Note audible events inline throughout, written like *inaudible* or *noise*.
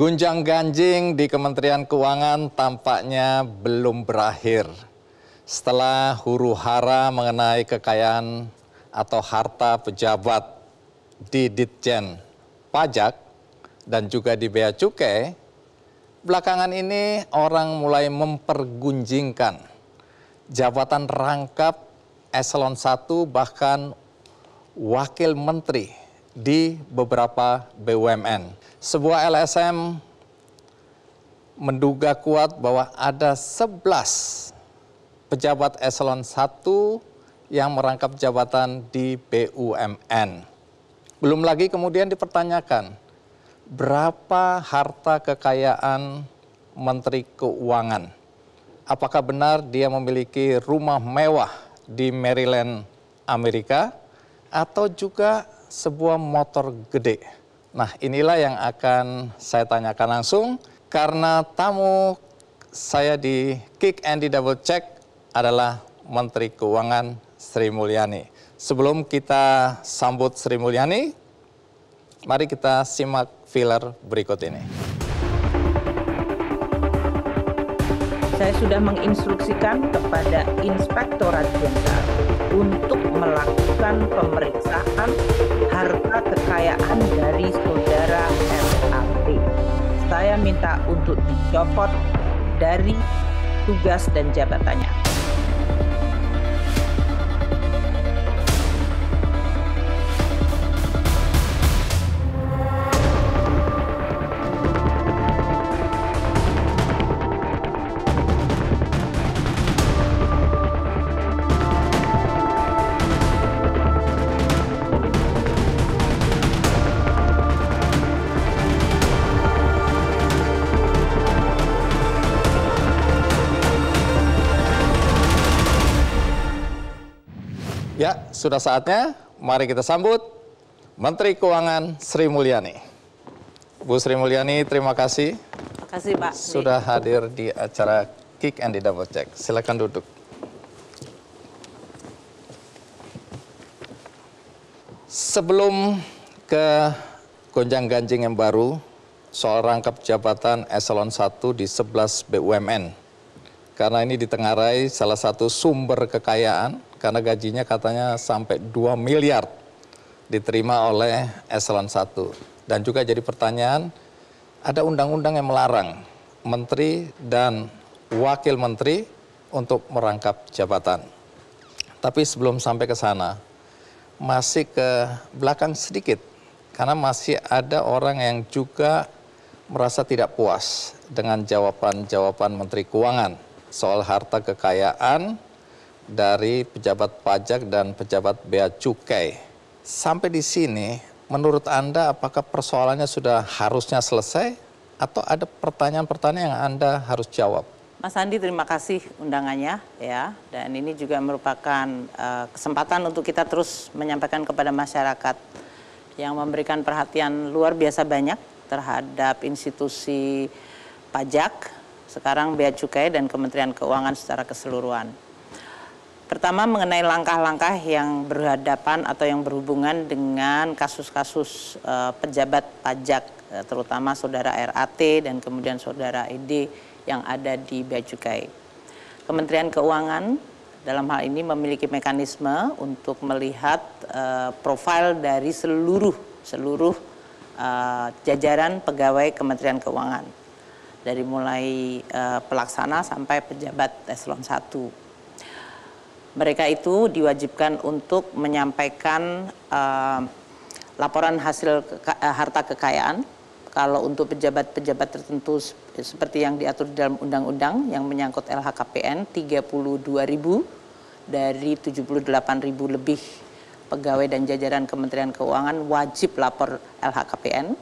Gunjang ganjing di Kementerian Keuangan tampaknya belum berakhir. Setelah huru hara mengenai kekayaan atau harta pejabat di Ditjen Pajak dan juga di Bea Cukai, belakangan ini orang mulai mempergunjingkan jabatan rangkap eselon 1 bahkan wakil menteri di beberapa BUMN sebuah LSM menduga kuat bahwa ada 11 pejabat eselon 1 yang merangkap jabatan di BUMN. Belum lagi kemudian dipertanyakan berapa harta kekayaan Menteri Keuangan. Apakah benar dia memiliki rumah mewah di Maryland, Amerika, atau juga sebuah motor gede? Nah, inilah yang akan saya tanyakan langsung karena tamu saya di kick and double check adalah Menteri Keuangan Sri Mulyani. Sebelum kita sambut Sri Mulyani, mari kita simak filler berikut ini. Saya sudah menginstruksikan kepada Inspektorat Jenderal untuk melakukan pemeriksaan harta kekayaan dari saudara MAP. Saya minta untuk dicopot dari tugas dan jabatannya. Sudah saatnya, mari kita sambut Menteri Keuangan Sri Mulyani. Bu Sri Mulyani, terima kasih. Terima kasih, Pak. Sudah hadir di acara Kick and the Double Check. Silakan duduk. Sebelum ke gonjang-ganjing yang baru soal rangkap jabatan eselon 1 di 11 BUMN. Karena ini ditengarai salah satu sumber kekayaan karena gajinya katanya sampai 2 miliar diterima oleh eselon 1. Dan juga jadi pertanyaan, ada undang-undang yang melarang menteri dan wakil menteri untuk merangkap jabatan. Tapi sebelum sampai ke sana, masih ke belakang sedikit karena masih ada orang yang juga merasa tidak puas dengan jawaban-jawaban Menteri Keuangan soal harta kekayaan dari pejabat pajak dan pejabat bea cukai. Sampai di sini, menurut Anda apakah persoalannya sudah harusnya selesai atau ada pertanyaan-pertanyaan yang Anda harus jawab? Mas Andi, terima kasih undangannya ya. Dan ini juga merupakan uh, kesempatan untuk kita terus menyampaikan kepada masyarakat yang memberikan perhatian luar biasa banyak terhadap institusi pajak, sekarang Bea Cukai dan Kementerian Keuangan secara keseluruhan. Pertama mengenai langkah-langkah yang berhadapan atau yang berhubungan dengan kasus-kasus uh, pejabat pajak, eh, terutama saudara RAT dan kemudian saudara ID yang ada di Bea Kementerian Keuangan dalam hal ini memiliki mekanisme untuk melihat uh, profil dari seluruh seluruh uh, jajaran pegawai Kementerian Keuangan dari mulai uh, pelaksana sampai pejabat eselon 1 mereka itu diwajibkan untuk menyampaikan uh, laporan hasil keka, eh, harta kekayaan. Kalau untuk pejabat-pejabat tertentu seperti yang diatur dalam undang-undang yang menyangkut LHKPN 32.000 dari ribu lebih pegawai dan jajaran Kementerian Keuangan wajib lapor LHKPN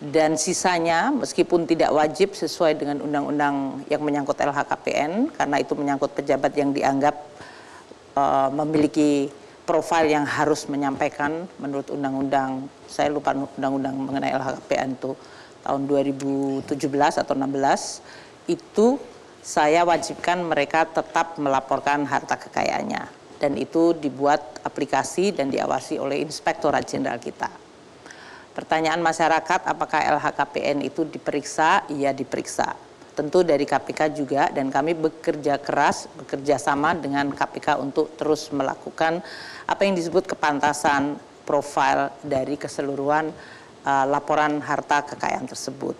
dan sisanya meskipun tidak wajib sesuai dengan undang-undang yang menyangkut LHKPN karena itu menyangkut pejabat yang dianggap Eh, memiliki profil yang harus menyampaikan menurut undang-undang saya lupa undang-undang mengenai LHKPN itu tahun 2017 atau 16 itu saya wajibkan mereka tetap melaporkan harta kekayaannya dan itu dibuat aplikasi dan diawasi oleh Inspektorat Jenderal kita. Pertanyaan masyarakat apakah LHKPN itu diperiksa? Iya diperiksa tentu dari KPK juga dan kami bekerja keras bekerja sama dengan KPK untuk terus melakukan apa yang disebut kepantasan profil dari keseluruhan uh, laporan harta kekayaan tersebut.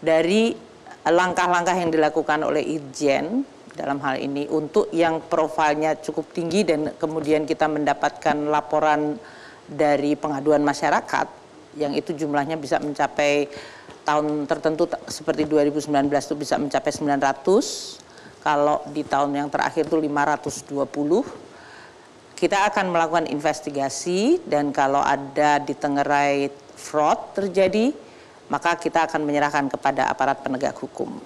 Dari eh, langkah-langkah yang dilakukan oleh Irjen dalam hal ini untuk yang profilnya cukup tinggi dan kemudian kita mendapatkan laporan dari pengaduan masyarakat yang itu jumlahnya bisa mencapai tahun tertentu seperti 2019 itu bisa mencapai 900 kalau di tahun yang terakhir itu 520 kita akan melakukan investigasi dan kalau ada ditengerai fraud terjadi maka kita akan menyerahkan kepada aparat penegak hukum.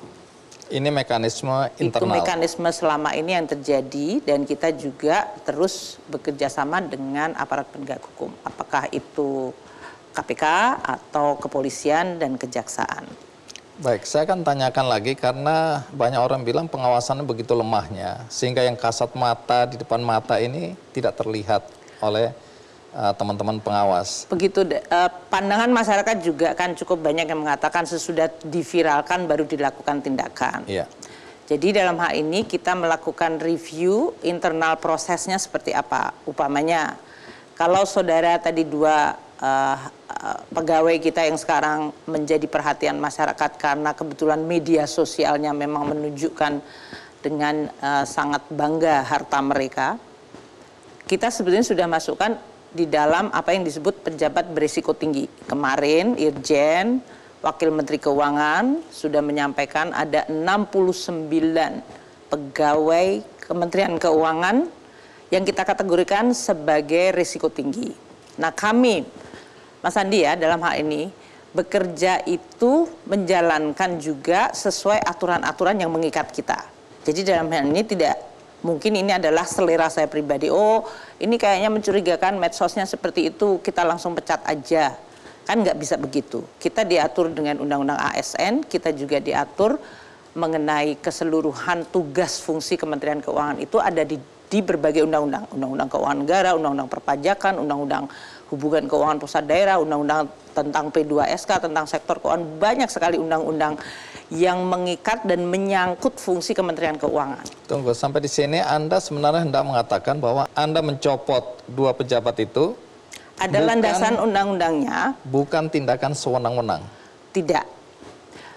Ini mekanisme internal. Itu mekanisme selama ini yang terjadi dan kita juga terus bekerjasama dengan aparat penegak hukum. Apakah itu KPK atau kepolisian dan kejaksaan. Baik, saya akan tanyakan lagi karena banyak orang bilang pengawasannya begitu lemahnya sehingga yang kasat mata di depan mata ini tidak terlihat oleh eh, teman-teman uh, pengawas. Begitu uh, pandangan masyarakat juga kan cukup banyak yang mengatakan sesudah diviralkan baru dilakukan tindakan. Iya. Jadi dalam hal ini kita melakukan review internal prosesnya seperti apa. Upamanya kalau saudara tadi dua uh, pegawai kita yang sekarang menjadi perhatian masyarakat karena kebetulan media sosialnya memang menunjukkan dengan uh, sangat bangga harta mereka. Kita sebetulnya sudah masukkan di dalam apa yang disebut pejabat berisiko tinggi. Kemarin Irjen Wakil Menteri Keuangan sudah menyampaikan ada 69 pegawai Kementerian Keuangan yang kita kategorikan sebagai risiko tinggi. Nah kami Mas Andi ya dalam hal ini bekerja itu menjalankan juga sesuai aturan-aturan yang mengikat kita. Jadi dalam hal ini tidak mungkin ini adalah selera saya pribadi. Oh, ini kayaknya mencurigakan medsosnya seperti itu, kita langsung pecat aja. Kan nggak bisa begitu. Kita diatur dengan Undang-Undang ASN, kita juga diatur mengenai keseluruhan tugas fungsi Kementerian Keuangan itu ada di, di berbagai undang-undang. Undang-undang keuangan negara, undang-undang perpajakan, undang-undang hubungan keuangan pusat daerah, undang-undang tentang P2SK, tentang sektor keuangan, banyak sekali undang-undang yang mengikat dan menyangkut fungsi Kementerian Keuangan. Tunggu, sampai di sini Anda sebenarnya hendak mengatakan bahwa Anda mencopot dua pejabat itu ada bukan, landasan undang-undangnya. Bukan tindakan sewenang-wenang. Tidak.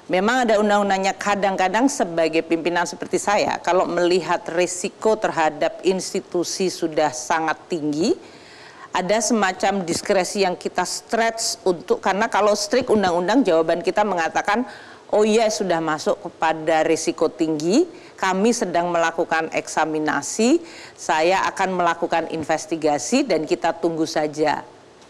Memang ada undang-undangnya kadang-kadang sebagai pimpinan seperti saya kalau melihat risiko terhadap institusi sudah sangat tinggi, ada semacam diskresi yang kita stretch untuk karena kalau strict undang-undang jawaban kita mengatakan oh iya sudah masuk kepada risiko tinggi, kami sedang melakukan eksaminasi, saya akan melakukan investigasi dan kita tunggu saja.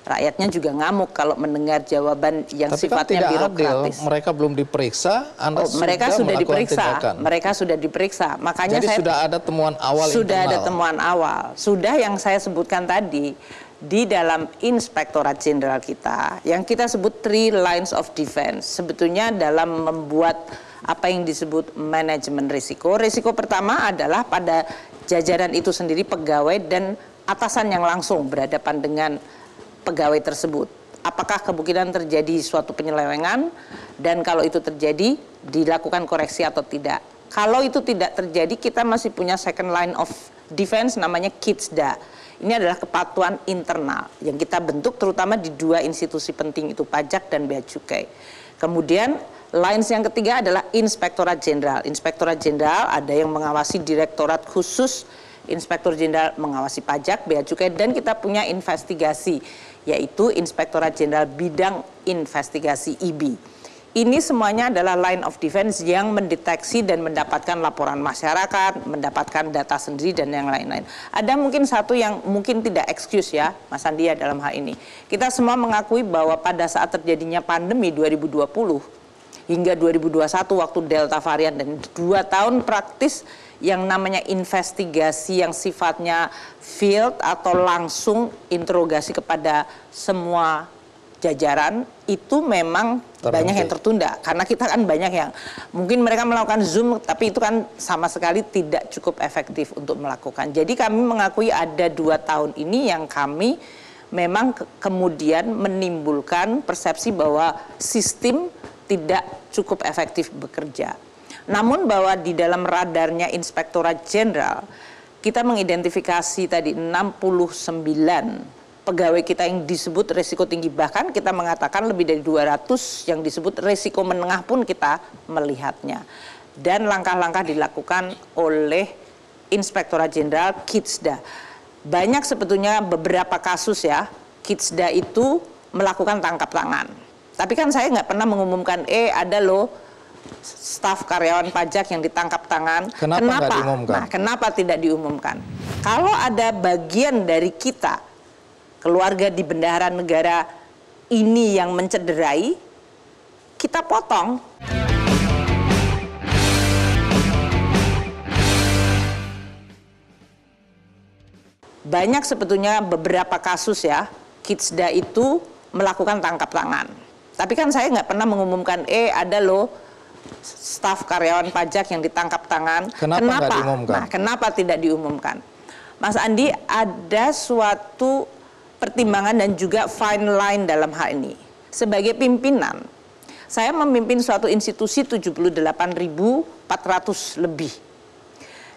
Rakyatnya juga ngamuk kalau mendengar jawaban yang Tapi kan sifatnya kan tidak birokratis. Adil. Mereka belum diperiksa, Anda oh, sudah mereka sudah diperiksa. Tindakan. Mereka sudah diperiksa. Makanya Jadi saya sudah ada temuan awal Sudah internal. ada temuan awal. Sudah yang saya sebutkan tadi di dalam Inspektorat Jenderal kita yang kita sebut three lines of defense sebetulnya dalam membuat apa yang disebut manajemen risiko. Risiko pertama adalah pada jajaran itu sendiri pegawai dan atasan yang langsung berhadapan dengan pegawai tersebut. Apakah kemungkinan terjadi suatu penyelewengan dan kalau itu terjadi dilakukan koreksi atau tidak. Kalau itu tidak terjadi kita masih punya second line of defense namanya KITSDA ini adalah kepatuhan internal yang kita bentuk terutama di dua institusi penting itu pajak dan bea cukai. Kemudian lines yang ketiga adalah Inspektorat Jenderal. Inspektorat Jenderal ada yang mengawasi Direktorat Khusus Inspektur Jenderal mengawasi pajak, bea cukai, dan kita punya investigasi, yaitu Inspektorat Jenderal Bidang Investigasi IBI. Ini semuanya adalah line of defense yang mendeteksi dan mendapatkan laporan masyarakat, mendapatkan data sendiri dan yang lain-lain. Ada mungkin satu yang mungkin tidak excuse ya, Mas Andia ya, dalam hal ini. Kita semua mengakui bahwa pada saat terjadinya pandemi 2020 hingga 2021 waktu delta varian dan dua tahun praktis yang namanya investigasi yang sifatnya field atau langsung interogasi kepada semua jajaran itu memang banyak yang tertunda karena kita kan banyak yang mungkin mereka melakukan zoom tapi itu kan sama sekali tidak cukup efektif untuk melakukan jadi kami mengakui ada dua tahun ini yang kami memang ke kemudian menimbulkan persepsi bahwa sistem tidak cukup efektif bekerja namun bahwa di dalam radarnya Inspektorat Jenderal kita mengidentifikasi tadi 69 pegawai kita yang disebut risiko tinggi bahkan kita mengatakan lebih dari 200 yang disebut risiko menengah pun kita melihatnya dan langkah-langkah dilakukan oleh Inspektorat Jenderal Kitsda. Banyak sebetulnya beberapa kasus ya Kitsda itu melakukan tangkap tangan. Tapi kan saya nggak pernah mengumumkan eh ada loh staf karyawan pajak yang ditangkap tangan. Kenapa? Kenapa? Nah, kenapa tidak diumumkan? Kalau ada bagian dari kita keluarga di bendahara negara ini yang mencederai, kita potong. Banyak sebetulnya beberapa kasus ya, Kitsda itu melakukan tangkap tangan. Tapi kan saya nggak pernah mengumumkan, eh ada loh staf karyawan pajak yang ditangkap tangan. Kenapa, kenapa? Nah, kenapa tidak diumumkan? Mas Andi, ada suatu pertimbangan dan juga fine line dalam hal ini. Sebagai pimpinan, saya memimpin suatu institusi 78.400 lebih.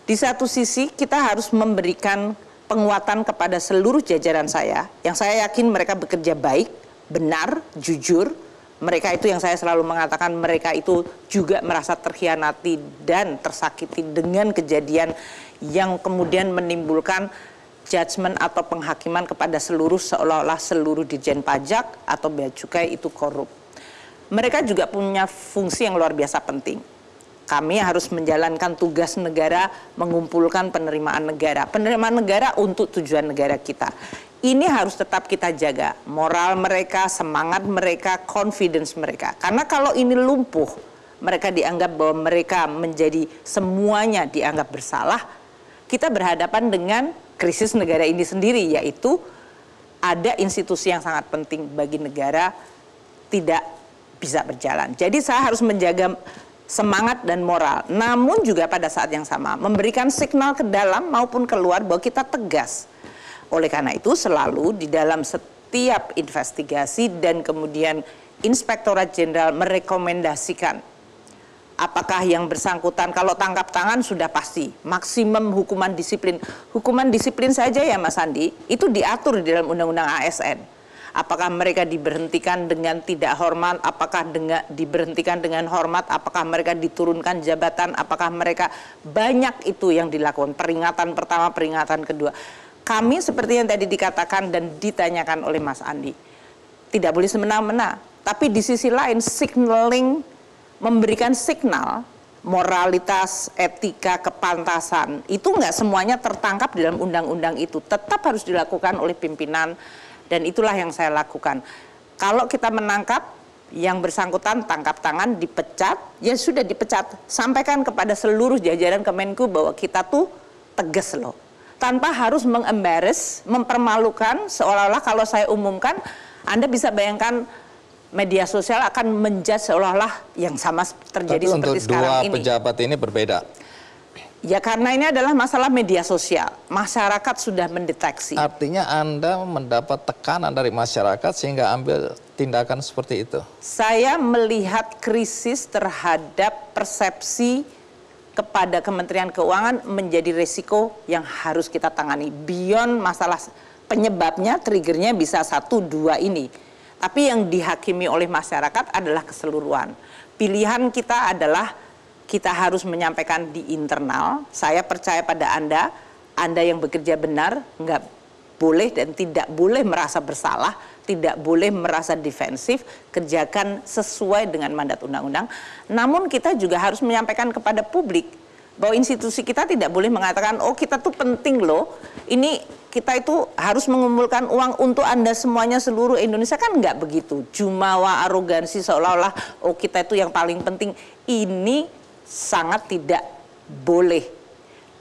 Di satu sisi kita harus memberikan penguatan kepada seluruh jajaran saya, yang saya yakin mereka bekerja baik, benar, jujur, mereka itu yang saya selalu mengatakan mereka itu juga merasa terkhianati dan tersakiti dengan kejadian yang kemudian menimbulkan judgement atau penghakiman kepada seluruh seolah-olah seluruh dijen pajak atau bea cukai itu korup. Mereka juga punya fungsi yang luar biasa penting. Kami harus menjalankan tugas negara mengumpulkan penerimaan negara. Penerimaan negara untuk tujuan negara kita. Ini harus tetap kita jaga. Moral mereka, semangat mereka, confidence mereka. Karena kalau ini lumpuh, mereka dianggap bahwa mereka menjadi semuanya dianggap bersalah, kita berhadapan dengan krisis negara ini sendiri yaitu ada institusi yang sangat penting bagi negara tidak bisa berjalan. Jadi saya harus menjaga semangat dan moral. Namun juga pada saat yang sama memberikan signal ke dalam maupun keluar bahwa kita tegas. Oleh karena itu selalu di dalam setiap investigasi dan kemudian Inspektorat Jenderal merekomendasikan apakah yang bersangkutan kalau tangkap tangan sudah pasti maksimum hukuman disiplin. Hukuman disiplin saja ya Mas Andi, itu diatur di dalam undang-undang ASN. Apakah mereka diberhentikan dengan tidak hormat, apakah dengan diberhentikan dengan hormat, apakah mereka diturunkan jabatan, apakah mereka banyak itu yang dilakukan. Peringatan pertama, peringatan kedua. Kami seperti yang tadi dikatakan dan ditanyakan oleh Mas Andi, tidak boleh semena-mena. Tapi di sisi lain signaling memberikan signal moralitas, etika, kepantasan itu nggak semuanya tertangkap dalam undang-undang itu. Tetap harus dilakukan oleh pimpinan dan itulah yang saya lakukan. Kalau kita menangkap yang bersangkutan tangkap tangan dipecat, ya sudah dipecat. Sampaikan kepada seluruh jajaran Kemenku bahwa kita tuh tegas loh. Tanpa harus mengembaris mempermalukan seolah-olah kalau saya umumkan, Anda bisa bayangkan media sosial akan menjudge seolah-olah yang sama terjadi Tapi seperti sekarang ini. untuk dua pejabat ini berbeda? Ya karena ini adalah masalah media sosial. Masyarakat sudah mendeteksi. Artinya Anda mendapat tekanan dari masyarakat sehingga ambil tindakan seperti itu? Saya melihat krisis terhadap persepsi kepada Kementerian Keuangan menjadi resiko yang harus kita tangani. Beyond masalah penyebabnya, triggernya bisa satu, dua ini tapi yang dihakimi oleh masyarakat adalah keseluruhan. Pilihan kita adalah kita harus menyampaikan di internal. Saya percaya pada Anda, Anda yang bekerja benar, nggak boleh dan tidak boleh merasa bersalah, tidak boleh merasa defensif, kerjakan sesuai dengan mandat undang-undang. Namun kita juga harus menyampaikan kepada publik bahwa institusi kita tidak boleh mengatakan oh kita tuh penting loh ini kita itu harus mengumpulkan uang untuk anda semuanya seluruh Indonesia kan nggak begitu jumawa arogansi seolah-olah oh kita itu yang paling penting ini sangat tidak boleh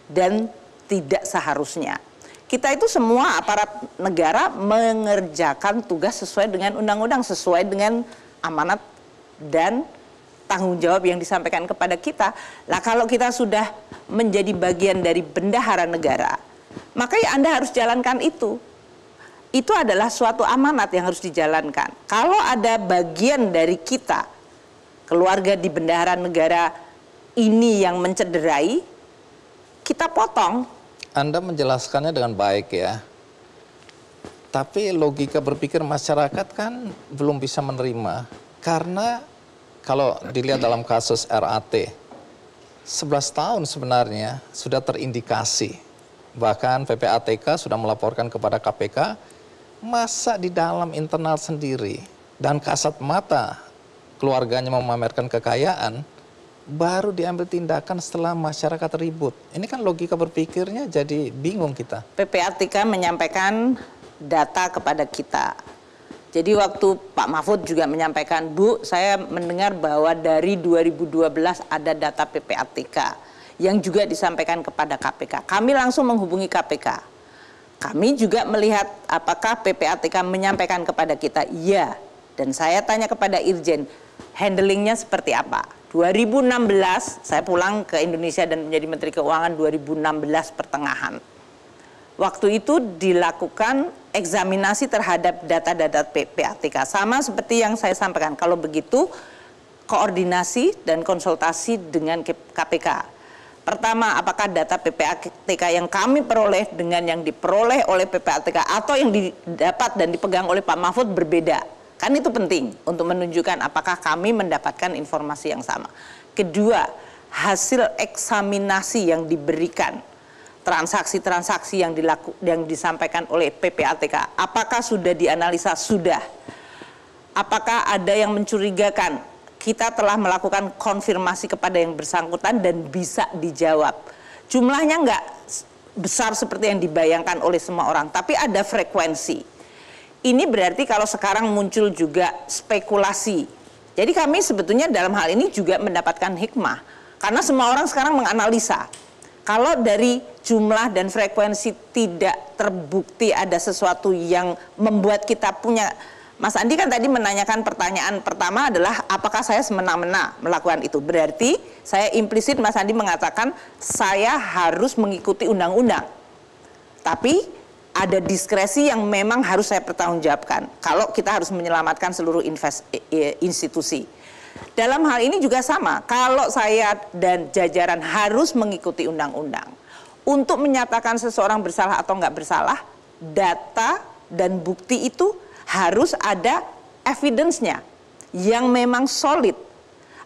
dan tidak seharusnya kita itu semua aparat negara mengerjakan tugas sesuai dengan undang-undang sesuai dengan amanat dan tanggung jawab yang disampaikan kepada kita. Lah kalau kita sudah menjadi bagian dari bendahara negara, maka ya Anda harus jalankan itu. Itu adalah suatu amanat yang harus dijalankan. Kalau ada bagian dari kita, keluarga di bendahara negara ini yang mencederai, kita potong. Anda menjelaskannya dengan baik ya. Tapi logika berpikir masyarakat kan belum bisa menerima karena kalau dilihat dalam kasus RAT, 11 tahun sebenarnya sudah terindikasi. Bahkan PPATK sudah melaporkan kepada KPK, masa di dalam internal sendiri dan kasat mata keluarganya memamerkan kekayaan, baru diambil tindakan setelah masyarakat ribut. Ini kan logika berpikirnya jadi bingung kita. PPATK menyampaikan data kepada kita jadi waktu Pak Mahfud juga menyampaikan, Bu, saya mendengar bahwa dari 2012 ada data PPATK yang juga disampaikan kepada KPK. Kami langsung menghubungi KPK. Kami juga melihat apakah PPATK menyampaikan kepada kita, iya. Dan saya tanya kepada Irjen, handlingnya seperti apa? 2016, saya pulang ke Indonesia dan menjadi Menteri Keuangan 2016 pertengahan Waktu itu dilakukan eksaminasi terhadap data-data PPATK. Sama seperti yang saya sampaikan, kalau begitu koordinasi dan konsultasi dengan KPK. Pertama, apakah data PPATK yang kami peroleh dengan yang diperoleh oleh PPATK atau yang didapat dan dipegang oleh Pak Mahfud berbeda? Kan itu penting untuk menunjukkan apakah kami mendapatkan informasi yang sama. Kedua, hasil eksaminasi yang diberikan transaksi-transaksi yang dilaku, yang disampaikan oleh PPATK? Apakah sudah dianalisa? Sudah. Apakah ada yang mencurigakan? Kita telah melakukan konfirmasi kepada yang bersangkutan dan bisa dijawab. Jumlahnya enggak besar seperti yang dibayangkan oleh semua orang, tapi ada frekuensi. Ini berarti kalau sekarang muncul juga spekulasi. Jadi kami sebetulnya dalam hal ini juga mendapatkan hikmah. Karena semua orang sekarang menganalisa kalau dari jumlah dan frekuensi tidak terbukti ada sesuatu yang membuat kita punya Mas Andi kan tadi menanyakan pertanyaan pertama adalah apakah saya semena-mena melakukan itu? Berarti saya implisit Mas Andi mengatakan saya harus mengikuti undang-undang. Tapi ada diskresi yang memang harus saya pertanggungjawabkan kalau kita harus menyelamatkan seluruh invest, institusi. Dalam hal ini juga sama, kalau saya dan jajaran harus mengikuti undang-undang. Untuk menyatakan seseorang bersalah atau nggak bersalah, data dan bukti itu harus ada evidence-nya yang memang solid.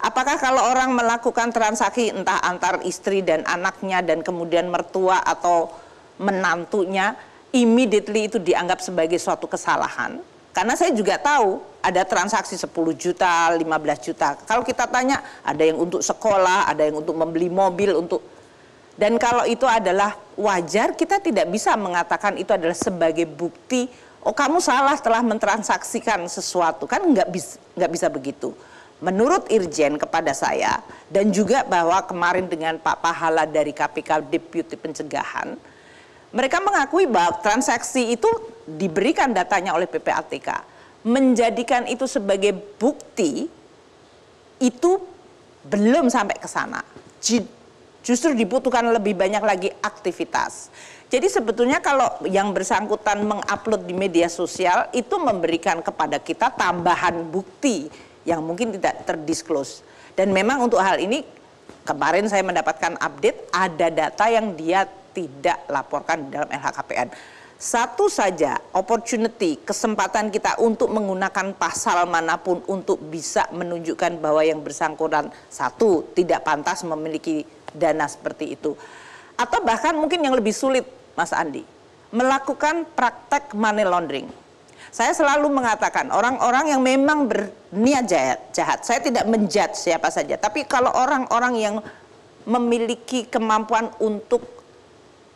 Apakah kalau orang melakukan transaksi entah antar istri dan anaknya dan kemudian mertua atau menantunya, immediately itu dianggap sebagai suatu kesalahan? Karena saya juga tahu ada transaksi 10 juta, 15 juta. Kalau kita tanya ada yang untuk sekolah, ada yang untuk membeli mobil, untuk dan kalau itu adalah wajar, kita tidak bisa mengatakan itu adalah sebagai bukti oh kamu salah telah mentransaksikan sesuatu kan nggak bisa nggak bisa begitu. Menurut Irjen kepada saya dan juga bahwa kemarin dengan Pak Pahala dari KPK Deputi Pencegahan, mereka mengakui bahwa transaksi itu diberikan datanya oleh PPATK, menjadikan itu sebagai bukti itu belum sampai ke sana. Justru dibutuhkan lebih banyak lagi aktivitas. Jadi sebetulnya kalau yang bersangkutan mengupload di media sosial itu memberikan kepada kita tambahan bukti yang mungkin tidak terdisclose. Dan memang untuk hal ini kemarin saya mendapatkan update ada data yang dia tidak laporkan dalam LHKPN satu saja opportunity, kesempatan kita untuk menggunakan pasal manapun untuk bisa menunjukkan bahwa yang bersangkutan satu tidak pantas memiliki dana seperti itu. Atau bahkan mungkin yang lebih sulit Mas Andi, melakukan praktek money laundering. Saya selalu mengatakan orang-orang yang memang berniat jahat, jahat. Saya tidak menjudge siapa saja, tapi kalau orang-orang yang memiliki kemampuan untuk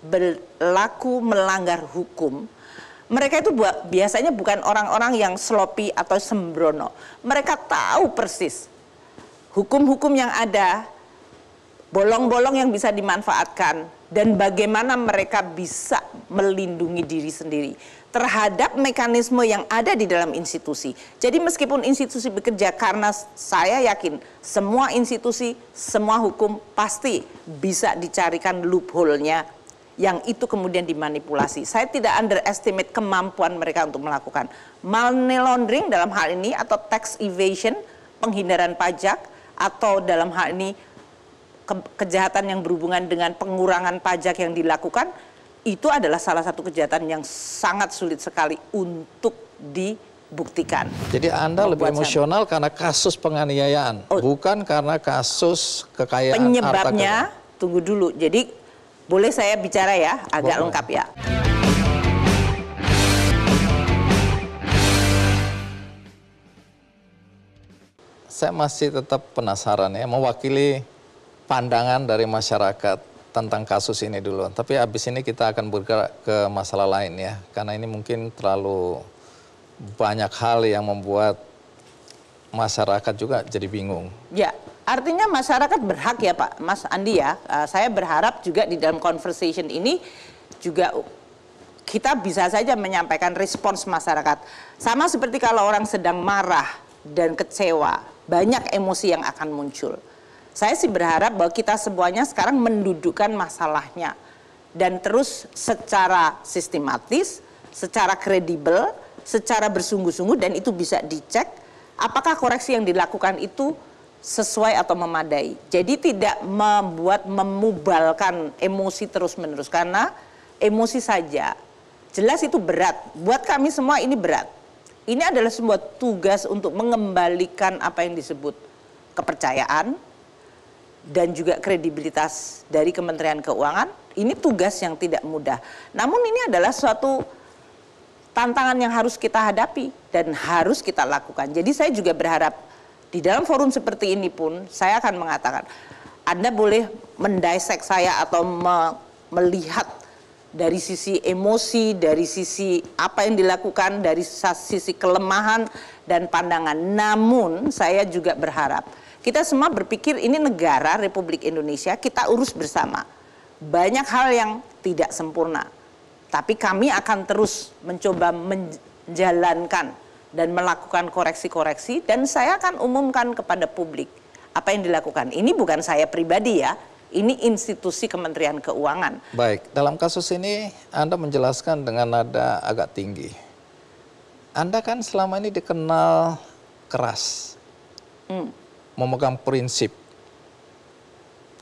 berlaku melanggar hukum, mereka itu buat, biasanya bukan orang-orang yang sloppy atau sembrono. Mereka tahu persis hukum-hukum yang ada, bolong-bolong yang bisa dimanfaatkan, dan bagaimana mereka bisa melindungi diri sendiri terhadap mekanisme yang ada di dalam institusi. Jadi meskipun institusi bekerja karena saya yakin semua institusi, semua hukum pasti bisa dicarikan loophole-nya yang itu kemudian dimanipulasi. Saya tidak underestimate kemampuan mereka untuk melakukan money laundering dalam hal ini atau tax evasion, penghindaran pajak atau dalam hal ini ke kejahatan yang berhubungan dengan pengurangan pajak yang dilakukan itu adalah salah satu kejahatan yang sangat sulit sekali untuk dibuktikan. Jadi Anda lebih emosional saya. karena kasus penganiayaan, oh. bukan karena kasus kekayaan. Penyebabnya, harta tunggu dulu. Jadi boleh saya bicara ya, agak Boleh. lengkap ya. Saya masih tetap penasaran ya, mewakili pandangan dari masyarakat tentang kasus ini dulu. Tapi habis ini kita akan bergerak ke masalah lain ya, karena ini mungkin terlalu banyak hal yang membuat masyarakat juga jadi bingung. Ya. Artinya masyarakat berhak ya Pak Mas Andi ya. Eh, saya berharap juga di dalam conversation ini juga kita bisa saja menyampaikan respons masyarakat. Sama seperti kalau orang sedang marah dan kecewa, banyak emosi yang akan muncul. Saya sih berharap bahwa kita semuanya sekarang mendudukkan masalahnya dan terus secara sistematis, secara kredibel, secara bersungguh-sungguh dan itu bisa dicek apakah koreksi yang dilakukan itu sesuai atau memadai. Jadi tidak membuat memubalkan emosi terus-menerus karena emosi saja jelas itu berat. Buat kami semua ini berat. Ini adalah sebuah tugas untuk mengembalikan apa yang disebut kepercayaan dan juga kredibilitas dari Kementerian Keuangan. Ini tugas yang tidak mudah. Namun ini adalah suatu tantangan yang harus kita hadapi dan harus kita lakukan. Jadi saya juga berharap di dalam forum seperti ini pun saya akan mengatakan Anda boleh mendisek saya atau me melihat dari sisi emosi, dari sisi apa yang dilakukan, dari sisi kelemahan dan pandangan. Namun saya juga berharap kita semua berpikir ini negara Republik Indonesia, kita urus bersama. Banyak hal yang tidak sempurna. Tapi kami akan terus mencoba menjalankan dan melakukan koreksi-koreksi dan saya akan umumkan kepada publik apa yang dilakukan. Ini bukan saya pribadi ya, ini institusi Kementerian Keuangan. Baik, dalam kasus ini Anda menjelaskan dengan nada agak tinggi. Anda kan selama ini dikenal keras, hmm. memegang prinsip,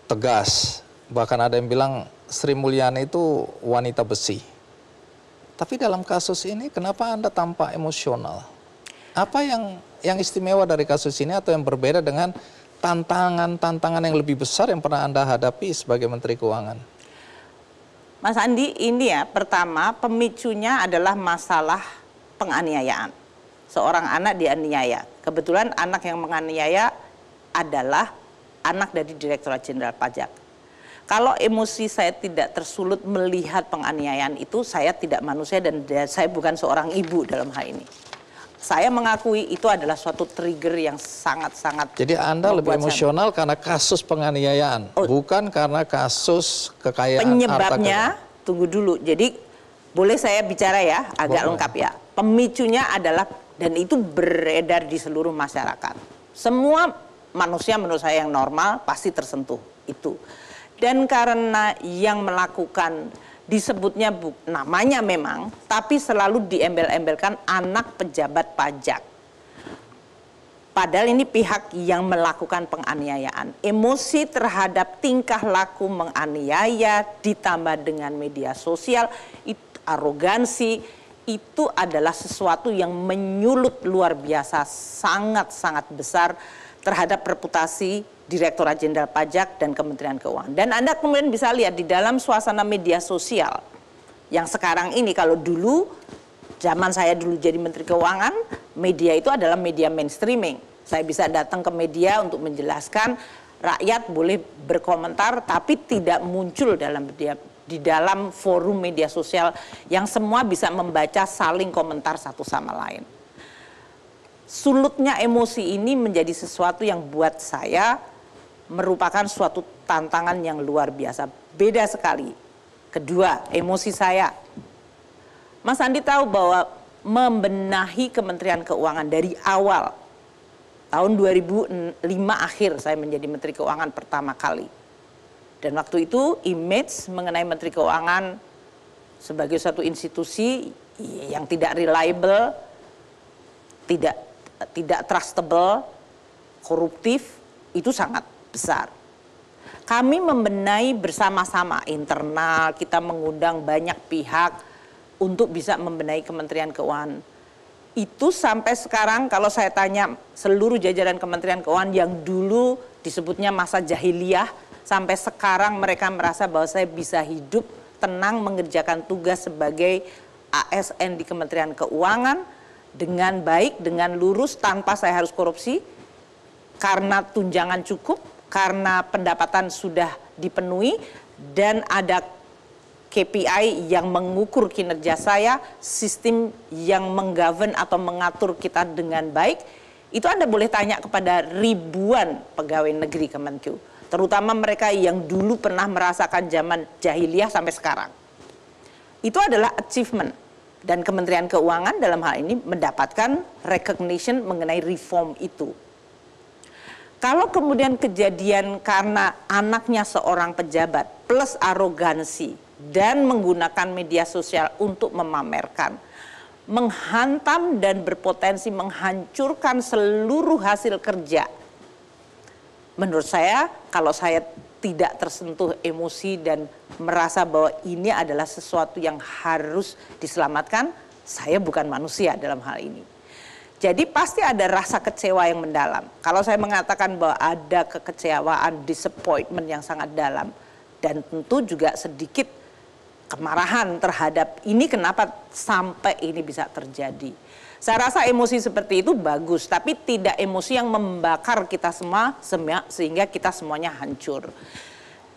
tegas, bahkan ada yang bilang Sri Mulyani itu wanita besi. Tapi dalam kasus ini kenapa Anda tampak emosional? apa yang yang istimewa dari kasus ini atau yang berbeda dengan tantangan-tantangan yang lebih besar yang pernah Anda hadapi sebagai Menteri Keuangan? Mas Andi, ini ya, pertama pemicunya adalah masalah penganiayaan. Seorang anak dianiaya. Kebetulan anak yang menganiaya adalah anak dari Direktorat Jenderal Pajak. Kalau emosi saya tidak tersulut melihat penganiayaan itu, saya tidak manusia dan saya bukan seorang ibu dalam hal ini saya mengakui itu adalah suatu trigger yang sangat-sangat. Jadi Anda lebih emosional saya. karena kasus penganiayaan, oh, bukan karena kasus kekayaan. Penyebabnya, harta tunggu dulu. Jadi boleh saya bicara ya, agak boleh. lengkap ya. Pemicunya adalah dan itu beredar di seluruh masyarakat. Semua manusia menurut saya yang normal pasti tersentuh itu. Dan karena yang melakukan disebutnya bu, namanya memang, tapi selalu diembel-embelkan anak pejabat pajak. Padahal ini pihak yang melakukan penganiayaan. Emosi terhadap tingkah laku menganiaya ditambah dengan media sosial, it, arogansi, itu adalah sesuatu yang menyulut luar biasa sangat-sangat besar terhadap reputasi Direktorat Jenderal Pajak dan Kementerian Keuangan. Dan Anda kemudian bisa lihat di dalam suasana media sosial yang sekarang ini kalau dulu zaman saya dulu jadi Menteri Keuangan, media itu adalah media mainstreaming. Saya bisa datang ke media untuk menjelaskan rakyat boleh berkomentar tapi tidak muncul dalam media di dalam forum media sosial yang semua bisa membaca saling komentar satu sama lain sulutnya emosi ini menjadi sesuatu yang buat saya merupakan suatu tantangan yang luar biasa. Beda sekali. Kedua, emosi saya. Mas Andi tahu bahwa membenahi Kementerian Keuangan dari awal tahun 2005 akhir saya menjadi Menteri Keuangan pertama kali. Dan waktu itu image mengenai Menteri Keuangan sebagai suatu institusi yang tidak reliable, tidak tidak trustable, koruptif, itu sangat besar. Kami membenahi bersama-sama internal, kita mengundang banyak pihak untuk bisa membenahi Kementerian Keuangan. Itu sampai sekarang kalau saya tanya seluruh jajaran Kementerian Keuangan yang dulu disebutnya masa jahiliyah, sampai sekarang mereka merasa bahwa saya bisa hidup tenang mengerjakan tugas sebagai ASN di Kementerian Keuangan, dengan baik, dengan lurus, tanpa saya harus korupsi, karena tunjangan cukup, karena pendapatan sudah dipenuhi, dan ada KPI yang mengukur kinerja saya, sistem yang menggovern atau mengatur kita dengan baik, itu Anda boleh tanya kepada ribuan pegawai negeri Kemenkyu, terutama mereka yang dulu pernah merasakan zaman jahiliyah sampai sekarang. Itu adalah achievement dan Kementerian Keuangan dalam hal ini mendapatkan recognition mengenai reform itu. Kalau kemudian kejadian karena anaknya seorang pejabat plus arogansi dan menggunakan media sosial untuk memamerkan, menghantam dan berpotensi menghancurkan seluruh hasil kerja. Menurut saya, kalau saya tidak tersentuh emosi dan merasa bahwa ini adalah sesuatu yang harus diselamatkan, saya bukan manusia dalam hal ini. Jadi pasti ada rasa kecewa yang mendalam. Kalau saya mengatakan bahwa ada kekecewaan, disappointment yang sangat dalam dan tentu juga sedikit kemarahan terhadap ini kenapa sampai ini bisa terjadi. Saya rasa emosi seperti itu bagus, tapi tidak emosi yang membakar kita semua sehingga kita semuanya hancur.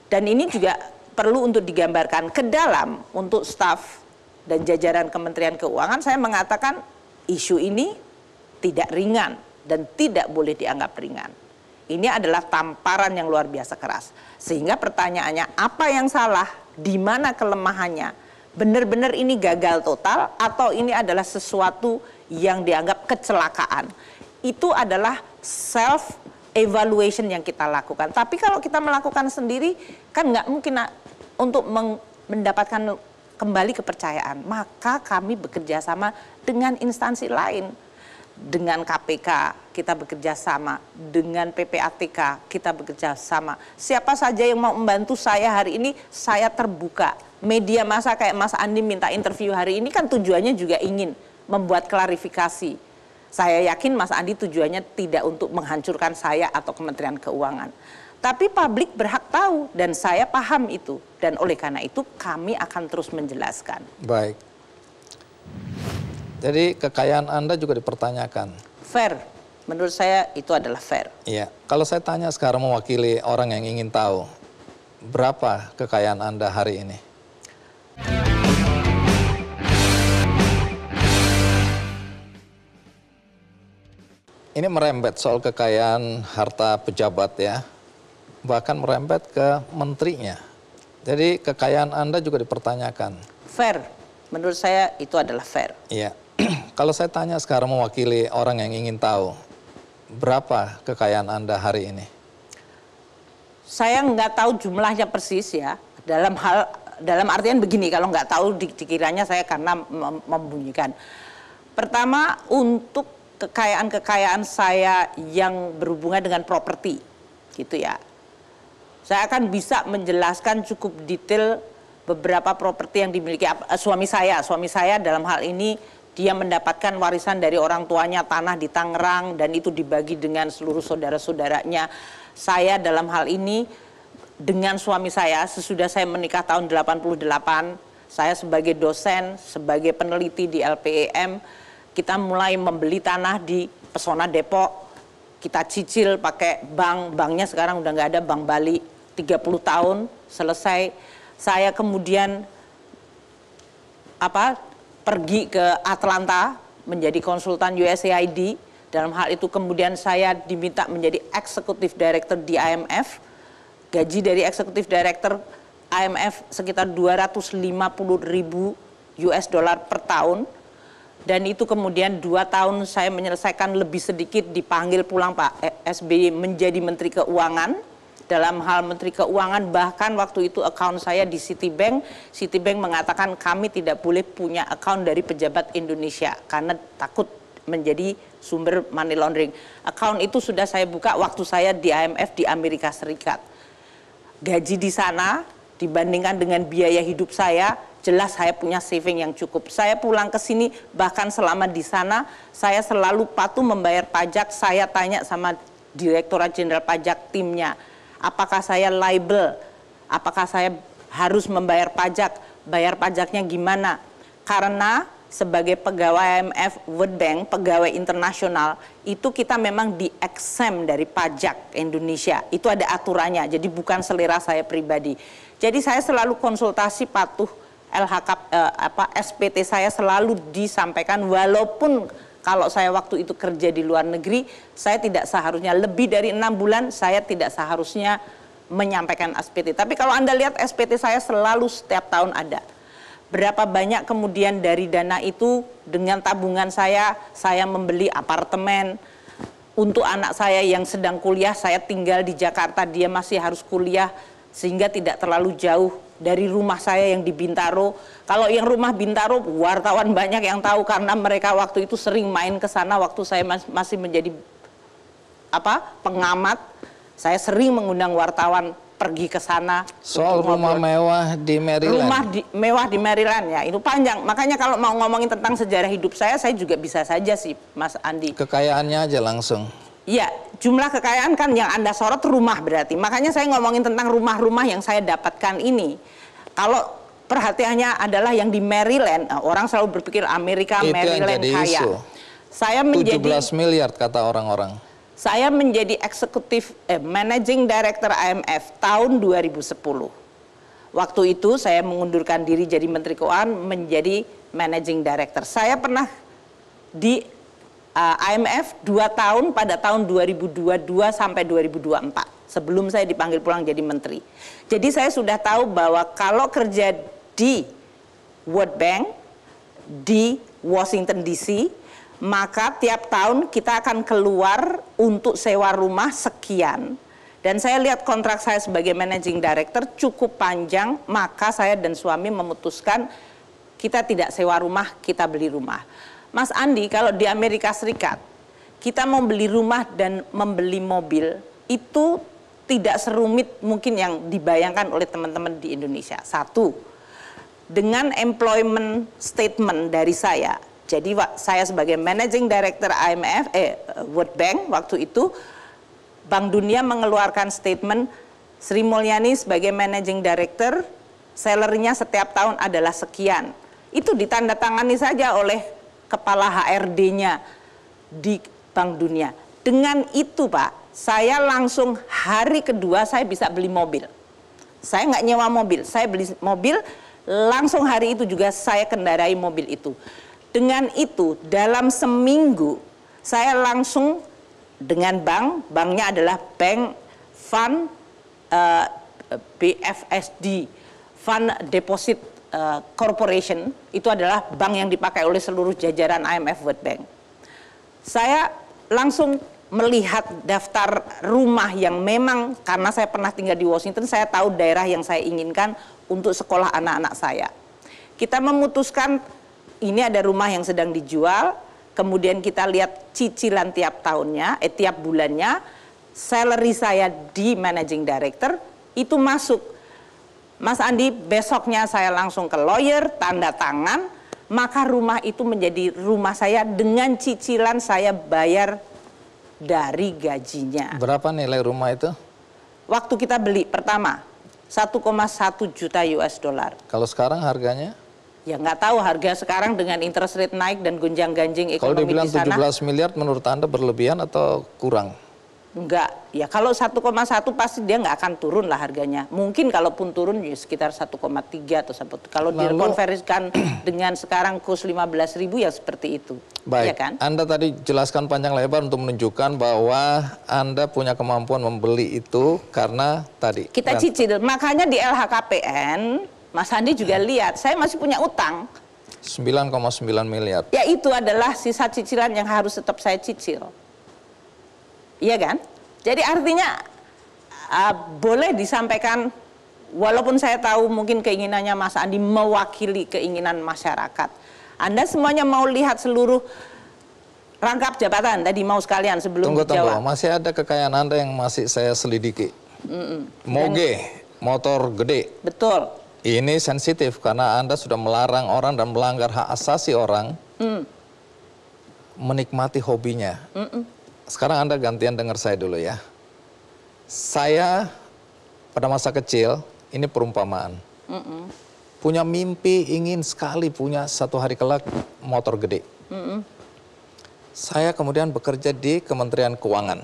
Dan ini juga perlu untuk digambarkan ke dalam untuk staf dan jajaran Kementerian Keuangan. Saya mengatakan isu ini tidak ringan dan tidak boleh dianggap ringan. Ini adalah tamparan yang luar biasa keras. Sehingga pertanyaannya apa yang salah, di mana kelemahannya? Benar-benar ini gagal total atau ini adalah sesuatu yang dianggap kecelakaan. Itu adalah self evaluation yang kita lakukan. Tapi kalau kita melakukan sendiri kan nggak mungkin untuk mendapatkan kembali kepercayaan. Maka kami bekerja sama dengan instansi lain. Dengan KPK kita bekerja sama, dengan PPATK kita bekerja sama. Siapa saja yang mau membantu saya hari ini, saya terbuka. Media masa kayak Mas Andi minta interview hari ini kan tujuannya juga ingin membuat klarifikasi. Saya yakin Mas Andi tujuannya tidak untuk menghancurkan saya atau Kementerian Keuangan. Tapi publik berhak tahu dan saya paham itu. Dan oleh karena itu kami akan terus menjelaskan. Baik. Jadi kekayaan Anda juga dipertanyakan. Fair. Menurut saya itu adalah fair. Iya. Kalau saya tanya sekarang mewakili orang yang ingin tahu, berapa kekayaan Anda hari ini? ini merembet soal kekayaan harta pejabat ya, bahkan merembet ke menterinya. Jadi kekayaan Anda juga dipertanyakan. Fair, menurut saya itu adalah fair. Iya. *clears throat* Kalau saya tanya sekarang mewakili orang yang ingin tahu, berapa kekayaan Anda hari ini? Saya nggak tahu jumlahnya persis ya. Dalam hal dalam artian begini, kalau nggak tahu dikiranya saya karena membunyikan. Pertama, untuk kekayaan-kekayaan saya yang berhubungan dengan properti gitu ya. Saya akan bisa menjelaskan cukup detail beberapa properti yang dimiliki eh, suami saya. Suami saya dalam hal ini dia mendapatkan warisan dari orang tuanya tanah di Tangerang dan itu dibagi dengan seluruh saudara-saudaranya. Saya dalam hal ini dengan suami saya sesudah saya menikah tahun 88, saya sebagai dosen, sebagai peneliti di LPEM kita mulai membeli tanah di Pesona Depok, kita cicil pakai bank, banknya sekarang udah nggak ada, Bank Bali, 30 tahun selesai. Saya kemudian apa pergi ke Atlanta menjadi konsultan USAID. Dalam hal itu kemudian saya diminta menjadi eksekutif director di IMF. Gaji dari eksekutif director IMF sekitar 250 ribu US dollar per tahun dan itu kemudian dua tahun saya menyelesaikan lebih sedikit dipanggil pulang Pak eh, SBY menjadi Menteri Keuangan dalam hal Menteri Keuangan bahkan waktu itu account saya di Citibank Citibank mengatakan kami tidak boleh punya account dari pejabat Indonesia karena takut menjadi sumber money laundering account itu sudah saya buka waktu saya di IMF di Amerika Serikat gaji di sana dibandingkan dengan biaya hidup saya, jelas saya punya saving yang cukup. Saya pulang ke sini, bahkan selama di sana, saya selalu patuh membayar pajak. Saya tanya sama Direktorat Jenderal Pajak timnya, apakah saya liable, apakah saya harus membayar pajak, bayar pajaknya gimana. Karena sebagai pegawai IMF World Bank, pegawai internasional, itu kita memang di dari pajak Indonesia. Itu ada aturannya, jadi bukan selera saya pribadi jadi saya selalu konsultasi patuh LHK eh, apa SPT saya selalu disampaikan walaupun kalau saya waktu itu kerja di luar negeri, saya tidak seharusnya lebih dari enam bulan, saya tidak seharusnya menyampaikan SPT. Tapi kalau Anda lihat SPT saya selalu setiap tahun ada. Berapa banyak kemudian dari dana itu dengan tabungan saya, saya membeli apartemen. Untuk anak saya yang sedang kuliah, saya tinggal di Jakarta, dia masih harus kuliah, sehingga tidak terlalu jauh dari rumah saya yang di Bintaro. Kalau yang rumah Bintaro, wartawan banyak yang tahu karena mereka waktu itu sering main ke sana waktu saya masih menjadi apa pengamat. Saya sering mengundang wartawan pergi ke sana. Soal rumah mewah di Maryland. Rumah di, mewah di Maryland ya, itu panjang. Makanya kalau mau ngomongin tentang sejarah hidup saya, saya juga bisa saja sih, Mas Andi. Kekayaannya aja langsung. Ya, jumlah kekayaan kan yang Anda sorot rumah berarti. Makanya saya ngomongin tentang rumah-rumah yang saya dapatkan ini. Kalau perhatiannya adalah yang di Maryland, nah, orang selalu berpikir Amerika Itu Maryland yang jadi kaya. Isu. Saya menjadi 17 miliar kata orang-orang. Saya menjadi eksekutif eh, managing director IMF tahun 2010. Waktu itu saya mengundurkan diri jadi menteri keuangan menjadi managing director. Saya pernah di uh, eh, IMF 2 tahun pada tahun 2022 sampai 2024 sebelum saya dipanggil pulang jadi menteri. Jadi saya sudah tahu bahwa kalau kerja di World Bank di Washington DC maka tiap tahun kita akan keluar untuk sewa rumah sekian. Dan saya lihat kontrak saya sebagai managing director cukup panjang, maka saya dan suami memutuskan kita tidak sewa rumah, kita beli rumah. Mas Andi, kalau di Amerika Serikat, kita membeli rumah dan membeli mobil, itu tidak serumit mungkin yang dibayangkan oleh teman-teman di Indonesia. Satu, dengan employment statement dari saya, jadi saya sebagai managing director IMF, eh, World Bank waktu itu, Bank Dunia mengeluarkan statement Sri Mulyani sebagai managing director, salary setiap tahun adalah sekian. Itu ditandatangani saja oleh kepala HRD-nya di Bank Dunia. Dengan itu Pak, saya langsung hari kedua saya bisa beli mobil. Saya nggak nyewa mobil, saya beli mobil langsung hari itu juga saya kendarai mobil itu. Dengan itu dalam seminggu saya langsung dengan bank, banknya adalah Bank Fund uh, eh, BFSD, Fund Deposit Eh, corporation itu adalah bank yang dipakai oleh seluruh jajaran IMF World Bank. Saya langsung melihat daftar rumah yang memang karena saya pernah tinggal di Washington, saya tahu daerah yang saya inginkan untuk sekolah anak-anak saya. Kita memutuskan ini ada rumah yang sedang dijual, kemudian kita lihat cicilan tiap tahunnya, eh tiap bulannya, salary saya di managing director itu masuk Mas Andi besoknya saya langsung ke lawyer, tanda tangan, maka rumah itu menjadi rumah saya dengan cicilan saya bayar dari gajinya. Berapa nilai rumah itu? Waktu kita beli pertama 1,1 juta US dollar. Kalau sekarang harganya? Ya nggak tahu harga sekarang dengan interest rate naik dan gunjang ganjing ekonomi di sana Kalau dibilang tujuh belas 17 miliar menurut Anda berlebihan atau kurang? Enggak, ya kalau 1,1 pasti dia nggak akan turun lah harganya. Mungkin kalaupun turun ya sekitar 1,3 atau sebut. kalau Lalu, *clears throat* dengan sekarang kurs 15 ribu ya seperti itu. Iya Baik, ya kan? Anda tadi jelaskan panjang lebar untuk menunjukkan bahwa Anda punya kemampuan membeli itu karena tadi. Kita cicil, makanya di LHKPN Mas Andi juga hmm. lihat, saya masih punya utang. 9,9 miliar. Ya itu adalah sisa cicilan yang harus tetap saya cicil. Iya kan? Jadi artinya uh, boleh disampaikan walaupun saya tahu mungkin keinginannya Mas Andi mewakili keinginan masyarakat. Anda semuanya mau lihat seluruh rangkap jabatan tadi mau sekalian sebelum tunggu, dijawab. Tunggu, masih ada kekayaan Anda yang masih saya selidiki. Mm -mm. Moge, motor gede. Betul. Ini sensitif karena Anda sudah melarang orang dan melanggar hak asasi orang mm. menikmati hobinya. Mm -mm sekarang Anda gantian dengar saya dulu ya. Saya pada masa kecil, ini perumpamaan. Mm -mm. Punya mimpi ingin sekali punya satu hari kelak motor gede. Mm -mm. Saya kemudian bekerja di Kementerian Keuangan.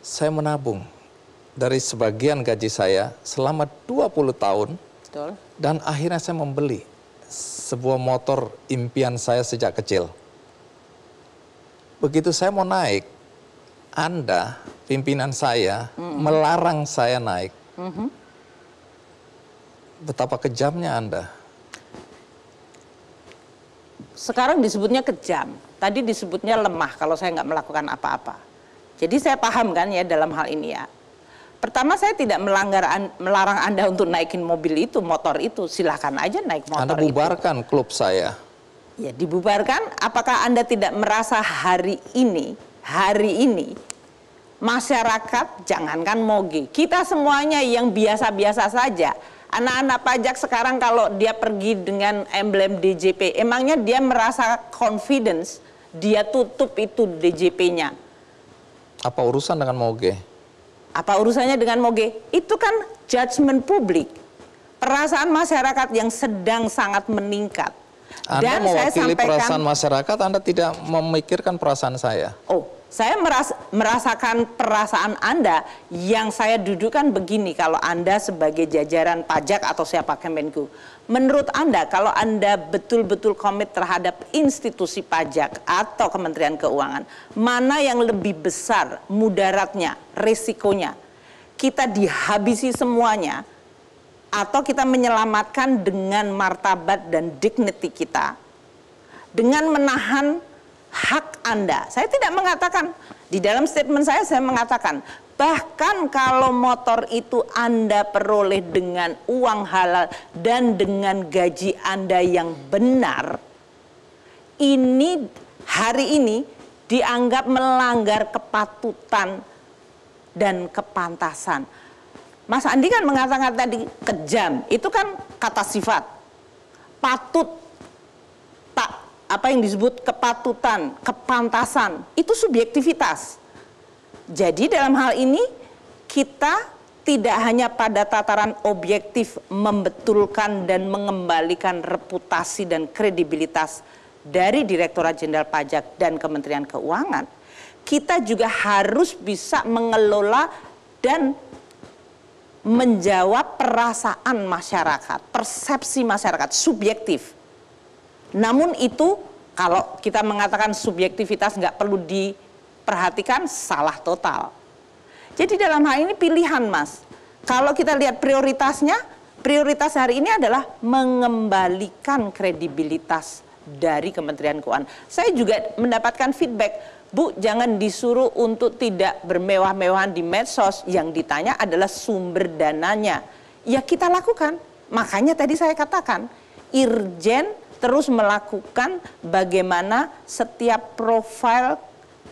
Saya menabung dari sebagian gaji saya selama 20 tahun. Betul. Dan akhirnya saya membeli sebuah motor impian saya sejak kecil begitu saya mau naik, Anda, pimpinan saya, mm -hmm. melarang saya naik. Mm -hmm. Betapa kejamnya Anda. Sekarang disebutnya kejam, tadi disebutnya lemah kalau saya nggak melakukan apa-apa. Jadi saya paham kan ya dalam hal ini ya. Pertama saya tidak melanggar melarang Anda untuk naikin mobil itu, motor itu, silahkan aja naik motor itu. Anda bubarkan itu. klub saya ya dibubarkan apakah Anda tidak merasa hari ini hari ini masyarakat jangankan moge kita semuanya yang biasa-biasa saja anak-anak pajak sekarang kalau dia pergi dengan emblem DJP emangnya dia merasa confidence dia tutup itu DJP-nya apa urusan dengan moge apa urusannya dengan moge itu kan judgement publik perasaan masyarakat yang sedang sangat meningkat anda Dan mewakili sampaikan, perasaan masyarakat, Anda tidak memikirkan perasaan saya. Oh, saya meras merasakan perasaan Anda yang saya dudukkan begini kalau Anda sebagai jajaran pajak atau siapa Kemenku. Menurut Anda kalau Anda betul-betul komit terhadap institusi pajak atau Kementerian Keuangan, mana yang lebih besar mudaratnya, risikonya? Kita dihabisi semuanya atau kita menyelamatkan dengan martabat dan dignity kita dengan menahan hak Anda. Saya tidak mengatakan di dalam statement saya saya mengatakan bahkan kalau motor itu Anda peroleh dengan uang halal dan dengan gaji Anda yang benar ini hari ini dianggap melanggar kepatutan dan kepantasan Mas Andi kan mengatakan tadi kejam, itu kan kata sifat. Patut, tak apa yang disebut kepatutan, kepantasan, itu subjektivitas. Jadi dalam hal ini kita tidak hanya pada tataran objektif membetulkan dan mengembalikan reputasi dan kredibilitas dari Direktorat Jenderal Pajak dan Kementerian Keuangan, kita juga harus bisa mengelola dan menjawab perasaan masyarakat, persepsi masyarakat, subjektif. Namun itu kalau kita mengatakan subjektivitas nggak perlu diperhatikan, salah total. Jadi dalam hal ini pilihan mas. Kalau kita lihat prioritasnya, prioritas hari ini adalah mengembalikan kredibilitas dari Kementerian Keuangan. Saya juga mendapatkan feedback Bu, jangan disuruh untuk tidak bermewah-mewahan di medsos. Yang ditanya adalah sumber dananya. Ya kita lakukan. Makanya tadi saya katakan, Irjen terus melakukan bagaimana setiap profil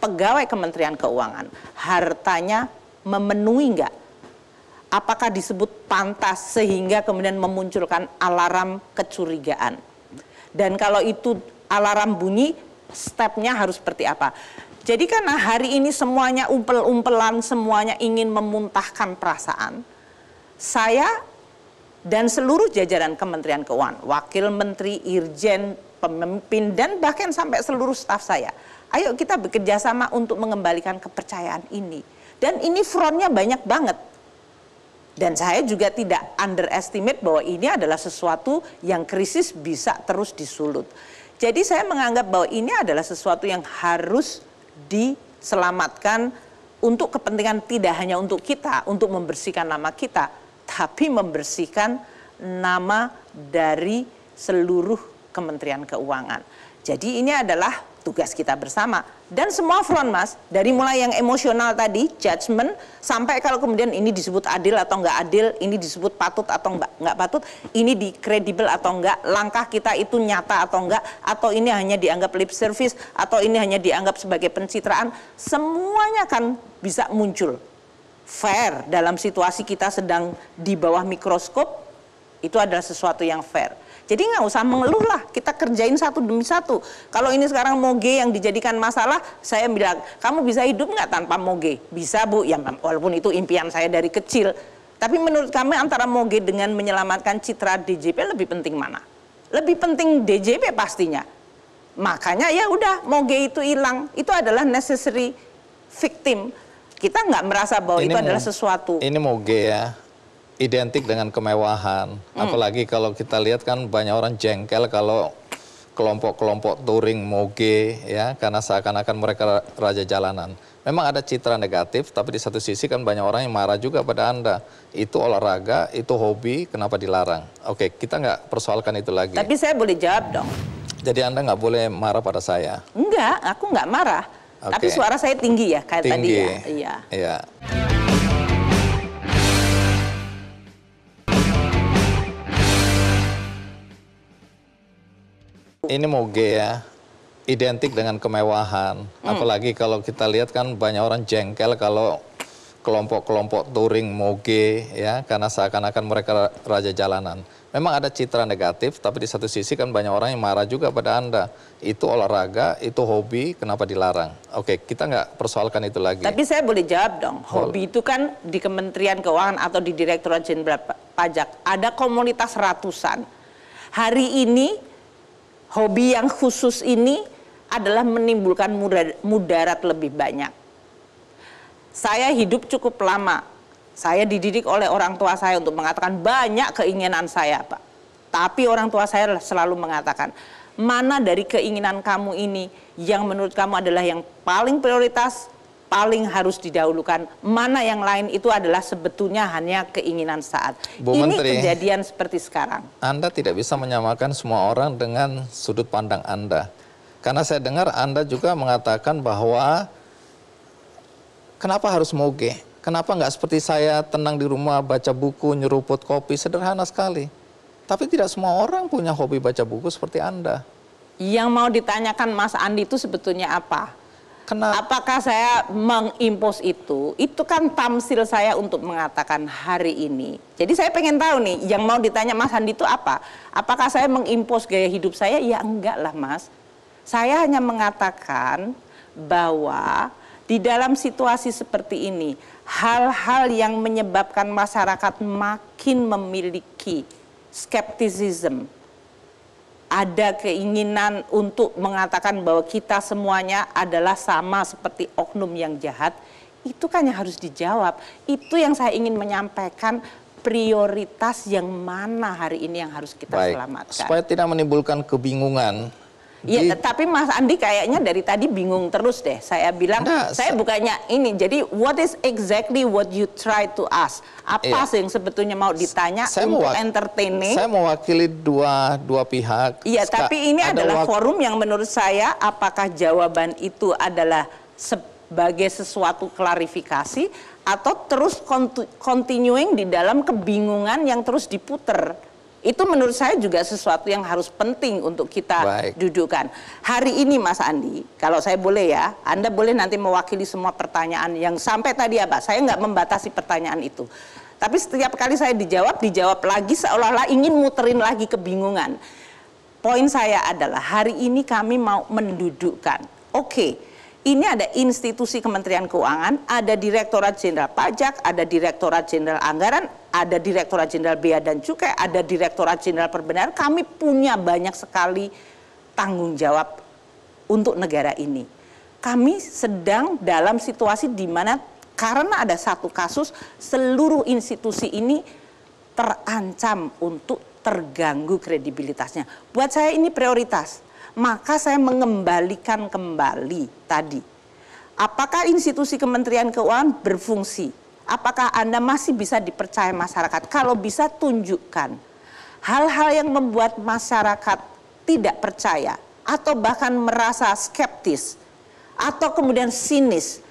pegawai Kementerian Keuangan. Hartanya memenuhi enggak? Apakah disebut pantas sehingga kemudian memunculkan alarm kecurigaan? Dan kalau itu alarm bunyi, stepnya harus seperti apa? Jadi karena hari ini semuanya umpel-umpelan, semuanya ingin memuntahkan perasaan, saya dan seluruh jajaran Kementerian Keuangan, Wakil Menteri, Irjen, pemimpin, dan bahkan sampai seluruh staf saya. Ayo kita bekerja sama untuk mengembalikan kepercayaan ini. Dan ini frontnya banyak banget. Dan saya juga tidak underestimate bahwa ini adalah sesuatu yang krisis bisa terus disulut. Jadi saya menganggap bahwa ini adalah sesuatu yang harus diselamatkan untuk kepentingan tidak hanya untuk kita, untuk membersihkan nama kita, tapi membersihkan nama dari seluruh Kementerian Keuangan. Jadi ini adalah tugas kita bersama dan semua front mas dari mulai yang emosional tadi judgement sampai kalau kemudian ini disebut adil atau enggak adil ini disebut patut atau enggak enggak patut ini di kredibel atau enggak langkah kita itu nyata atau enggak atau ini hanya dianggap lip service atau ini hanya dianggap sebagai pencitraan semuanya kan bisa muncul fair dalam situasi kita sedang di bawah mikroskop itu adalah sesuatu yang fair jadi nggak usah mengeluh lah, kita kerjain satu demi satu. Kalau ini sekarang moge yang dijadikan masalah, saya bilang, kamu bisa hidup nggak tanpa moge? Bisa bu, ya walaupun itu impian saya dari kecil. Tapi menurut kami antara moge dengan menyelamatkan citra DJP lebih penting mana? Lebih penting DJP pastinya. Makanya ya udah moge itu hilang, itu adalah necessary victim. Kita nggak merasa bahwa ini itu adalah sesuatu. Ini moge ya identik dengan kemewahan. Hmm. Apalagi kalau kita lihat kan banyak orang jengkel kalau kelompok-kelompok touring moge ya karena seakan-akan mereka raja jalanan. Memang ada citra negatif, tapi di satu sisi kan banyak orang yang marah juga pada Anda. Itu olahraga, itu hobi, kenapa dilarang? Oke, kita nggak persoalkan itu lagi. Tapi saya boleh jawab dong. Jadi Anda nggak boleh marah pada saya? Enggak, aku nggak marah. Okay. Tapi suara saya tinggi ya, kayak tinggi. tadi ya. Iya. Iya. Ini moge ya, identik dengan kemewahan. Hmm. Apalagi kalau kita lihat kan banyak orang jengkel kalau kelompok-kelompok touring moge ya karena seakan-akan mereka raja jalanan. Memang ada citra negatif tapi di satu sisi kan banyak orang yang marah juga pada Anda. Itu olahraga, itu hobi, kenapa dilarang? Oke, kita nggak persoalkan itu lagi. Tapi saya boleh jawab dong. Hobi itu kan di Kementerian Keuangan atau di Direktorat Jenderal Pajak ada komunitas ratusan. Hari ini hobi yang khusus ini adalah menimbulkan mudarat lebih banyak. Saya hidup cukup lama. Saya dididik oleh orang tua saya untuk mengatakan banyak keinginan saya, Pak. Tapi orang tua saya selalu mengatakan, mana dari keinginan kamu ini yang menurut kamu adalah yang paling prioritas, paling harus didahulukan. Mana yang lain itu adalah sebetulnya hanya keinginan saat. Bu Ini Menteri, kejadian seperti sekarang. Anda tidak bisa menyamakan semua orang dengan sudut pandang Anda. Karena saya dengar Anda juga mengatakan bahwa kenapa harus moge? Kenapa nggak seperti saya tenang di rumah baca buku, nyeruput kopi, sederhana sekali. Tapi tidak semua orang punya hobi baca buku seperti Anda. Yang mau ditanyakan Mas Andi itu sebetulnya apa? kena apakah saya mengimpos itu itu kan tamsil saya untuk mengatakan hari ini jadi saya pengen tahu nih yang mau ditanya Mas Handi itu apa apakah saya mengimpos gaya hidup saya ya enggak lah Mas saya hanya mengatakan bahwa di dalam situasi seperti ini hal-hal yang menyebabkan masyarakat makin memiliki skepticism ada keinginan untuk mengatakan bahwa kita semuanya adalah sama seperti oknum yang jahat, itu kan yang harus dijawab. Itu yang saya ingin menyampaikan prioritas yang mana hari ini yang harus kita Baik. selamatkan. Supaya tidak menimbulkan kebingungan Iya, tapi Mas Andi kayaknya dari tadi bingung terus deh. Saya bilang, nah, saya bukannya ini. Jadi, what is exactly what you try to ask? Apa iya. sih yang sebetulnya mau ditanya saya untuk entertaining? Saya mewakili dua dua pihak. Iya, tapi ini adalah forum yang menurut saya apakah jawaban itu adalah sebagai sesuatu klarifikasi atau terus continuing di dalam kebingungan yang terus diputer. Itu menurut saya juga sesuatu yang harus penting untuk kita Baik. dudukan. Hari ini Mas Andi, kalau saya boleh ya, Anda boleh nanti mewakili semua pertanyaan yang sampai tadi apa, ya, saya nggak membatasi pertanyaan itu. Tapi setiap kali saya dijawab, dijawab lagi seolah-olah ingin muterin lagi kebingungan. Poin saya adalah hari ini kami mau mendudukkan, oke okay, ini ada institusi Kementerian Keuangan, ada Direktorat Jenderal Pajak, ada Direktorat Jenderal Anggaran, ada Direktorat Jenderal Bea dan Cukai, ada Direktorat Jenderal Perbenaran. Kami punya banyak sekali tanggung jawab untuk negara ini. Kami sedang dalam situasi di mana karena ada satu kasus seluruh institusi ini terancam untuk terganggu kredibilitasnya. Buat saya ini prioritas maka saya mengembalikan kembali tadi. Apakah institusi Kementerian Keuangan berfungsi? Apakah Anda masih bisa dipercaya masyarakat? Kalau bisa tunjukkan hal-hal yang membuat masyarakat tidak percaya atau bahkan merasa skeptis atau kemudian sinis,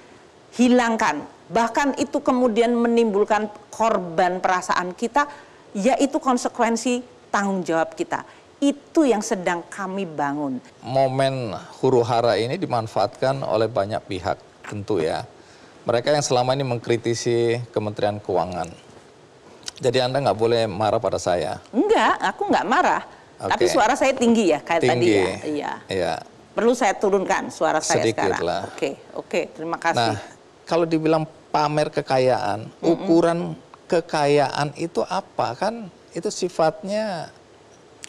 hilangkan. Bahkan itu kemudian menimbulkan korban perasaan kita, yaitu konsekuensi tanggung jawab kita. Itu yang sedang kami bangun. Momen huru hara ini dimanfaatkan oleh banyak pihak tentu ya. Mereka yang selama ini mengkritisi Kementerian Keuangan. Jadi Anda nggak boleh marah pada saya? Enggak, aku nggak marah. Okay. Tapi suara saya tinggi ya, kayak tinggi. tadi ya. Iya. Iya. Perlu saya turunkan suara saya Sedikit sekarang. lah. Oke, oke, terima kasih. Nah, kalau dibilang pamer kekayaan, mm -mm. ukuran kekayaan itu apa kan? Itu sifatnya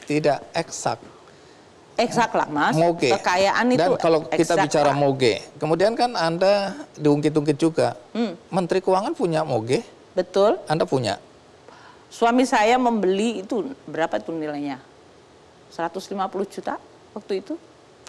tidak eksak. Eksak lah mas. Moge. Kekayaan itu. Dan kalau kita bicara lah. moge, kemudian kan anda diungkit-ungkit juga. Hmm. Menteri Keuangan punya moge. Betul. Anda punya. Suami saya membeli itu berapa itu nilainya? 150 juta waktu itu.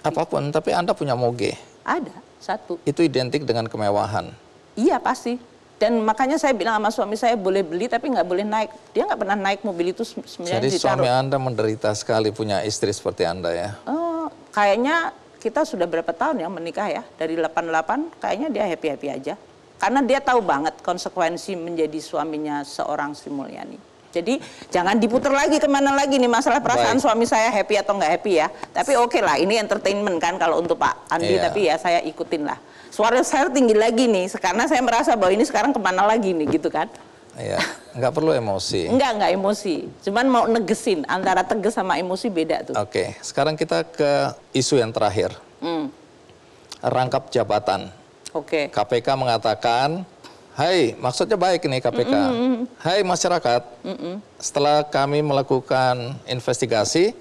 Apapun, tapi anda punya moge. Ada satu. Itu identik dengan kemewahan. Iya pasti dan makanya saya bilang sama suami saya boleh beli tapi nggak boleh naik dia nggak pernah naik mobil itu sebenarnya jadi ditaruh. suami anda menderita sekali punya istri seperti anda ya uh, kayaknya kita sudah berapa tahun yang menikah ya dari 88 kayaknya dia happy happy aja karena dia tahu banget konsekuensi menjadi suaminya seorang Sri Mulyani jadi jangan diputar lagi kemana lagi nih masalah perasaan Baik. suami saya happy atau nggak happy ya. Tapi oke okay lah, ini entertainment kan kalau untuk Pak Andi. Iya. Tapi ya saya ikutin lah. Suara saya tinggi lagi nih, karena saya merasa bahwa ini sekarang kemana lagi nih gitu kan. Iya, nggak perlu emosi. Nggak, nggak emosi. Cuman mau negesin, antara tegas sama emosi beda tuh. Oke, sekarang kita ke isu yang terakhir. Hmm. Rangkap jabatan. Oke. Okay. KPK mengatakan Hai, maksudnya baik ini KPK. Mm -mm. Hai masyarakat, mm -mm. setelah kami melakukan investigasi,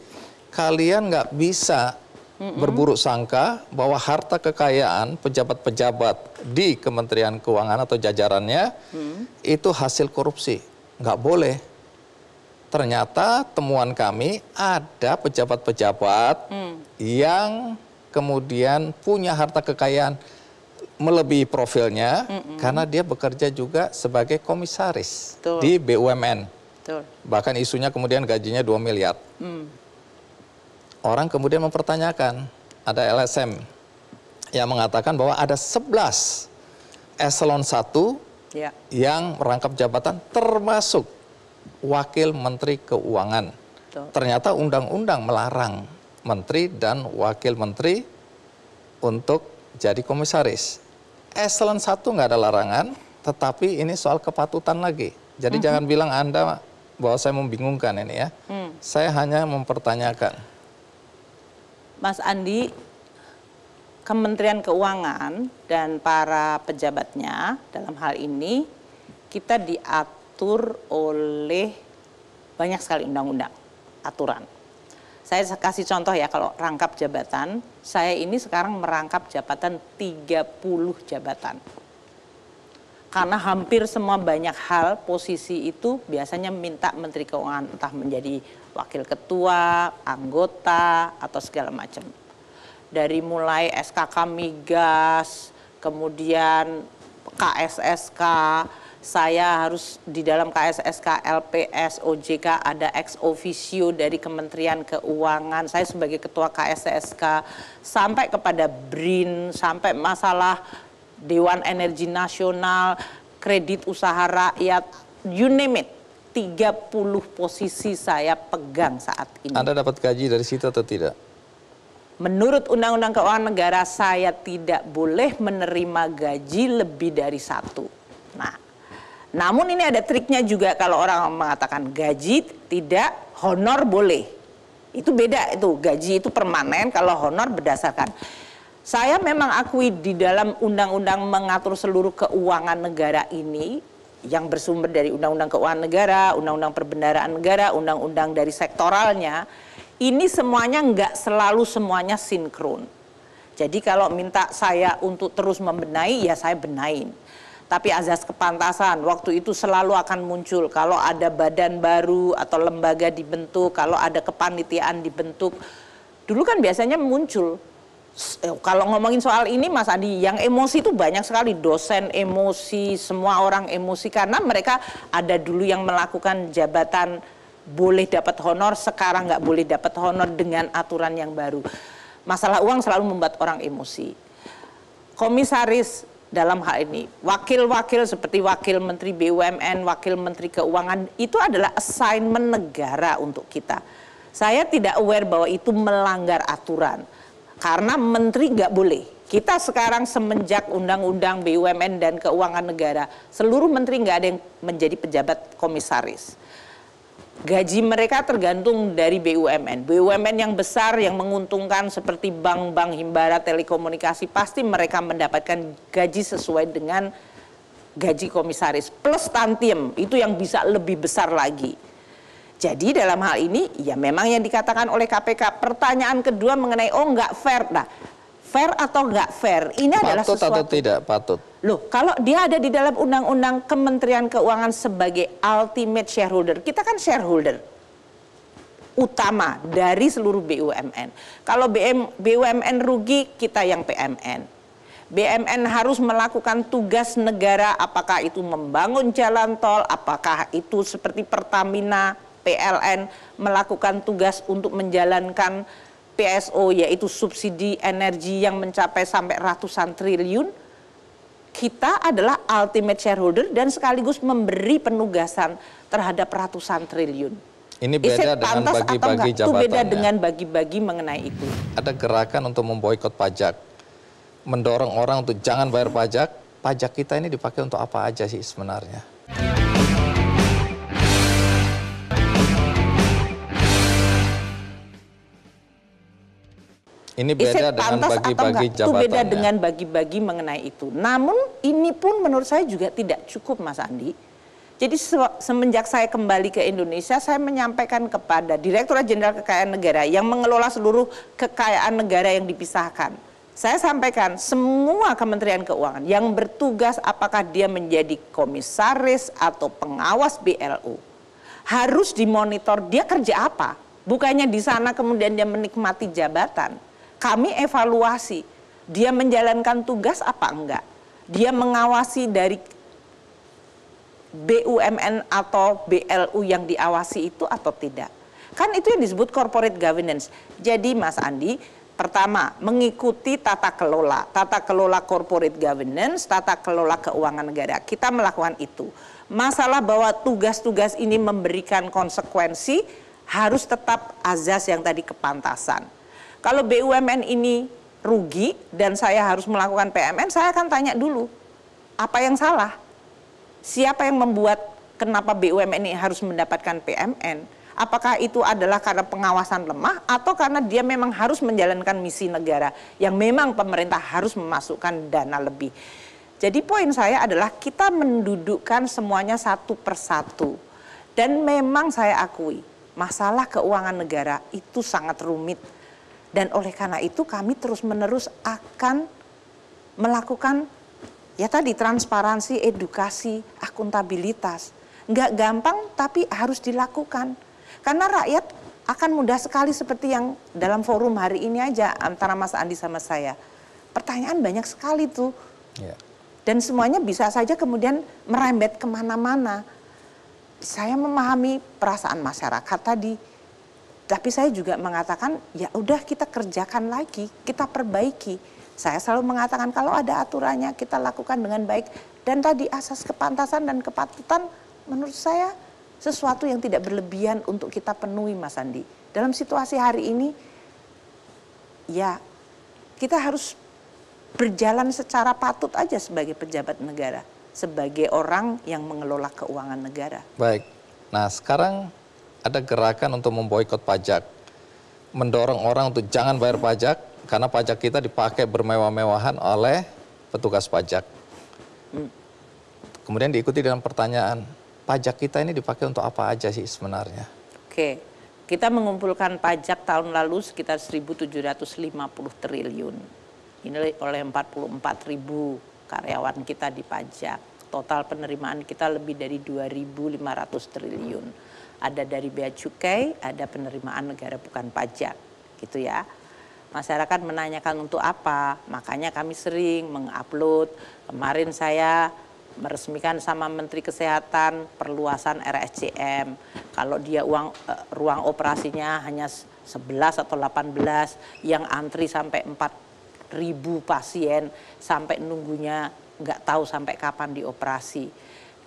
kalian nggak bisa mm -mm. berburuk sangka bahwa harta kekayaan pejabat-pejabat di Kementerian Keuangan atau jajarannya mm. itu hasil korupsi. Nggak boleh. Ternyata temuan kami ada pejabat-pejabat mm. yang kemudian punya harta kekayaan melebihi profilnya mm -mm. karena dia bekerja juga sebagai komisaris Betul. di BUMN. Betul. Bahkan isunya kemudian gajinya 2 miliar. Mm. Orang kemudian mempertanyakan, ada LSM yang mengatakan bahwa ada 11 eselon 1 ya. yang merangkap jabatan termasuk wakil menteri keuangan. Betul. Ternyata undang-undang melarang menteri dan wakil menteri untuk jadi komisaris eselon satu nggak ada larangan, tetapi ini soal kepatutan lagi. Jadi mm -hmm. jangan bilang Anda bahwa saya membingungkan ini ya. Mm. Saya hanya mempertanyakan. Mas Andi, Kementerian Keuangan dan para pejabatnya dalam hal ini kita diatur oleh banyak sekali undang-undang, aturan. Saya kasih contoh ya kalau rangkap jabatan, saya ini sekarang merangkap jabatan 30 jabatan. Karena hampir semua banyak hal posisi itu biasanya minta Menteri Keuangan entah menjadi wakil ketua, anggota atau segala macam. Dari mulai SKK migas, kemudian KSSK, saya harus di dalam KSSK, LPS, OJK ada ex officio dari Kementerian Keuangan, saya sebagai ketua KSSK, sampai kepada BRIN, sampai masalah Dewan Energi Nasional, kredit usaha rakyat, you name it. 30 posisi saya pegang saat ini. Anda dapat gaji dari situ atau tidak? Menurut Undang-Undang Keuangan Negara, saya tidak boleh menerima gaji lebih dari satu. Namun ini ada triknya juga kalau orang mengatakan gaji tidak, honor boleh. Itu beda itu, gaji itu permanen kalau honor berdasarkan. Saya memang akui di dalam undang-undang mengatur seluruh keuangan negara ini yang bersumber dari undang-undang keuangan negara, undang-undang perbendaharaan negara, undang-undang dari sektoralnya, ini semuanya nggak selalu semuanya sinkron. Jadi kalau minta saya untuk terus membenahi, ya saya benahin tapi azas kepantasan waktu itu selalu akan muncul kalau ada badan baru atau lembaga dibentuk, kalau ada kepanitiaan dibentuk. Dulu kan biasanya muncul. Eh, kalau ngomongin soal ini Mas Adi, yang emosi itu banyak sekali dosen emosi, semua orang emosi karena mereka ada dulu yang melakukan jabatan boleh dapat honor, sekarang nggak boleh dapat honor dengan aturan yang baru. Masalah uang selalu membuat orang emosi. Komisaris dalam hal ini. Wakil-wakil seperti Wakil Menteri BUMN, Wakil Menteri Keuangan itu adalah assignment negara untuk kita. Saya tidak aware bahwa itu melanggar aturan karena menteri nggak boleh. Kita sekarang semenjak undang-undang BUMN dan keuangan negara, seluruh menteri nggak ada yang menjadi pejabat komisaris gaji mereka tergantung dari BUMN. BUMN yang besar yang menguntungkan seperti bank-bank Himbara Telekomunikasi pasti mereka mendapatkan gaji sesuai dengan gaji komisaris plus tantim itu yang bisa lebih besar lagi. Jadi dalam hal ini ya memang yang dikatakan oleh KPK pertanyaan kedua mengenai oh nggak fair. Nah fair atau nggak fair ini patut adalah sesuatu atau tidak patut loh kalau dia ada di dalam undang-undang Kementerian Keuangan sebagai ultimate shareholder kita kan shareholder utama dari seluruh BUMN kalau BM, BUMN rugi kita yang PMN BMN harus melakukan tugas negara apakah itu membangun jalan tol apakah itu seperti Pertamina PLN melakukan tugas untuk menjalankan PSO yaitu subsidi energi yang mencapai sampai ratusan triliun, kita adalah ultimate shareholder dan sekaligus memberi penugasan terhadap ratusan triliun. Ini beda Isit dengan bagi-bagi jabatan. Itu beda dengan bagi-bagi mengenai itu. Ada gerakan untuk memboikot pajak, mendorong orang untuk jangan bayar pajak. Pajak kita ini dipakai untuk apa aja sih sebenarnya? Ini beda dengan bagi-bagi jabatan. Itu beda dengan bagi-bagi mengenai itu. Namun ini pun menurut saya juga tidak cukup Mas Andi. Jadi semenjak saya kembali ke Indonesia, saya menyampaikan kepada Direktorat Jenderal Kekayaan Negara yang mengelola seluruh kekayaan negara yang dipisahkan. Saya sampaikan semua Kementerian Keuangan yang bertugas apakah dia menjadi komisaris atau pengawas BLU harus dimonitor dia kerja apa. Bukannya di sana kemudian dia menikmati jabatan kami evaluasi dia menjalankan tugas apa enggak. Dia mengawasi dari BUMN atau BLU yang diawasi itu atau tidak. Kan itu yang disebut corporate governance. Jadi Mas Andi, pertama mengikuti tata kelola, tata kelola corporate governance, tata kelola keuangan negara. Kita melakukan itu. Masalah bahwa tugas-tugas ini memberikan konsekuensi harus tetap azas yang tadi kepantasan kalau BUMN ini rugi dan saya harus melakukan PMN, saya akan tanya dulu apa yang salah? Siapa yang membuat kenapa BUMN ini harus mendapatkan PMN? Apakah itu adalah karena pengawasan lemah atau karena dia memang harus menjalankan misi negara yang memang pemerintah harus memasukkan dana lebih? Jadi poin saya adalah kita mendudukkan semuanya satu persatu. Dan memang saya akui, masalah keuangan negara itu sangat rumit dan oleh karena itu kami terus-menerus akan melakukan ya tadi transparansi, edukasi, akuntabilitas. Enggak gampang tapi harus dilakukan. Karena rakyat akan mudah sekali seperti yang dalam forum hari ini aja antara Mas Andi sama saya. Pertanyaan banyak sekali tuh. Yeah. Dan semuanya bisa saja kemudian merembet kemana-mana. Saya memahami perasaan masyarakat tadi, tapi saya juga mengatakan ya udah kita kerjakan lagi, kita perbaiki. Saya selalu mengatakan kalau ada aturannya kita lakukan dengan baik dan tadi asas kepantasan dan kepatutan menurut saya sesuatu yang tidak berlebihan untuk kita penuhi Mas Andi. Dalam situasi hari ini ya kita harus berjalan secara patut aja sebagai pejabat negara, sebagai orang yang mengelola keuangan negara. Baik. Nah, sekarang ada gerakan untuk memboikot pajak, mendorong orang untuk jangan bayar pajak karena pajak kita dipakai bermewah-mewahan oleh petugas pajak. Kemudian diikuti dengan pertanyaan, pajak kita ini dipakai untuk apa aja sih sebenarnya? Oke, kita mengumpulkan pajak tahun lalu sekitar 1.750 triliun. Ini oleh 44 ribu karyawan kita dipajak. Total penerimaan kita lebih dari 2.500 triliun ada dari bea cukai, ada penerimaan negara bukan pajak, gitu ya. Masyarakat menanyakan untuk apa, makanya kami sering mengupload. Kemarin saya meresmikan sama Menteri Kesehatan perluasan RSCM. Kalau dia uang eh, ruang operasinya hanya 11 atau 18 yang antri sampai 4 ribu pasien sampai nunggunya nggak tahu sampai kapan dioperasi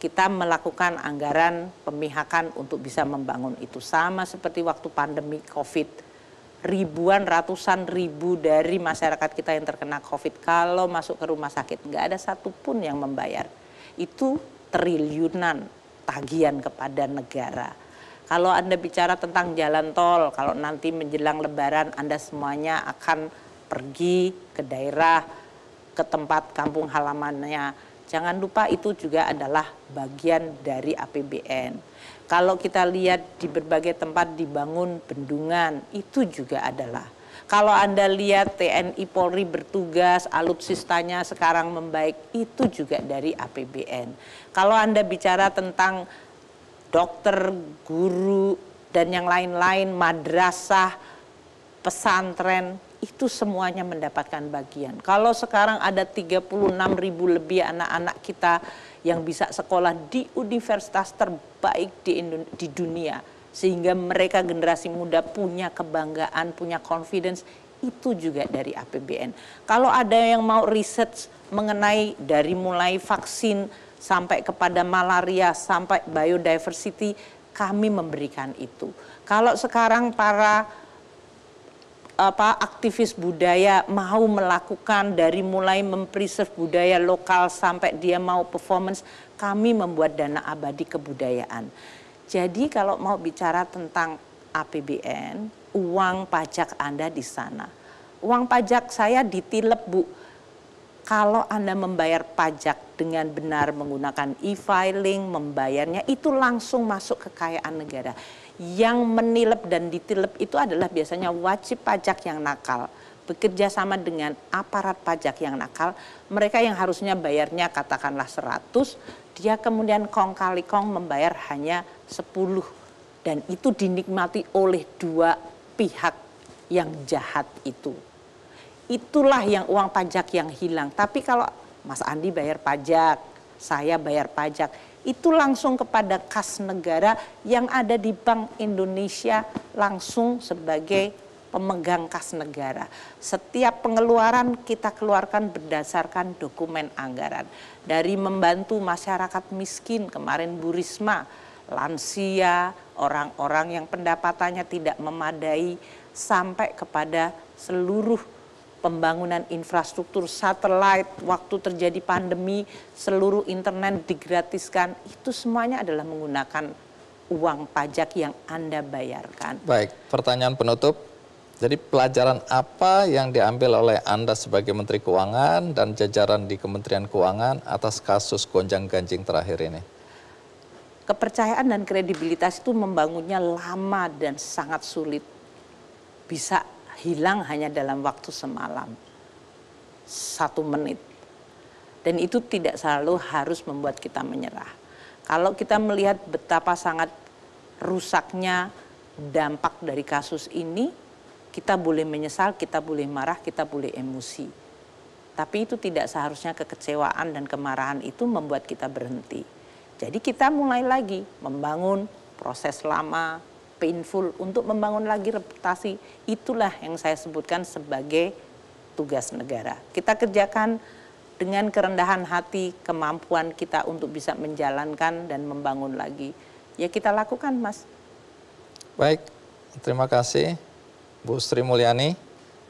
kita melakukan anggaran pemihakan untuk bisa membangun itu sama seperti waktu pandemi COVID ribuan ratusan ribu dari masyarakat kita yang terkena COVID kalau masuk ke rumah sakit nggak ada satupun yang membayar itu triliunan tagihan kepada negara kalau anda bicara tentang jalan tol kalau nanti menjelang Lebaran anda semuanya akan pergi ke daerah ke tempat kampung halamannya Jangan lupa itu juga adalah bagian dari APBN. Kalau kita lihat di berbagai tempat dibangun bendungan, itu juga adalah kalau Anda lihat TNI Polri bertugas, alutsistanya sekarang membaik, itu juga dari APBN. Kalau Anda bicara tentang dokter, guru, dan yang lain-lain, madrasah, pesantren, itu semuanya mendapatkan bagian. Kalau sekarang ada 36 ribu lebih anak-anak kita yang bisa sekolah di universitas terbaik di, di dunia, sehingga mereka generasi muda punya kebanggaan, punya confidence, itu juga dari APBN. Kalau ada yang mau riset mengenai dari mulai vaksin sampai kepada malaria sampai biodiversity, kami memberikan itu. Kalau sekarang para apa aktivis budaya mau melakukan dari mulai mempreserve budaya lokal sampai dia mau performance kami membuat dana abadi kebudayaan. Jadi kalau mau bicara tentang APBN, uang pajak Anda di sana. Uang pajak saya ditilep, Bu. Kalau Anda membayar pajak dengan benar menggunakan e-filing, membayarnya itu langsung masuk kekayaan negara yang menilep dan ditilep itu adalah biasanya wajib pajak yang nakal bekerja sama dengan aparat pajak yang nakal, mereka yang harusnya bayarnya katakanlah 100, dia kemudian kong kali kong membayar hanya 10 dan itu dinikmati oleh dua pihak yang jahat itu. Itulah yang uang pajak yang hilang. Tapi kalau Mas Andi bayar pajak, saya bayar pajak, itu langsung kepada kas negara yang ada di Bank Indonesia langsung sebagai pemegang kas negara. Setiap pengeluaran kita keluarkan berdasarkan dokumen anggaran. Dari membantu masyarakat miskin kemarin Bu Risma, lansia, orang-orang yang pendapatannya tidak memadai sampai kepada seluruh pembangunan infrastruktur satelit, waktu terjadi pandemi, seluruh internet digratiskan, itu semuanya adalah menggunakan uang pajak yang Anda bayarkan. Baik, pertanyaan penutup. Jadi pelajaran apa yang diambil oleh Anda sebagai Menteri Keuangan dan jajaran di Kementerian Keuangan atas kasus gonjang-ganjing terakhir ini? Kepercayaan dan kredibilitas itu membangunnya lama dan sangat sulit. Bisa hilang hanya dalam waktu semalam satu menit dan itu tidak selalu harus membuat kita menyerah kalau kita melihat betapa sangat rusaknya dampak dari kasus ini kita boleh menyesal kita boleh marah kita boleh emosi tapi itu tidak seharusnya kekecewaan dan kemarahan itu membuat kita berhenti jadi kita mulai lagi membangun proses lama painful untuk membangun lagi reputasi. Itulah yang saya sebutkan sebagai tugas negara. Kita kerjakan dengan kerendahan hati kemampuan kita untuk bisa menjalankan dan membangun lagi. Ya kita lakukan, Mas. Baik, terima kasih Bu Sri Mulyani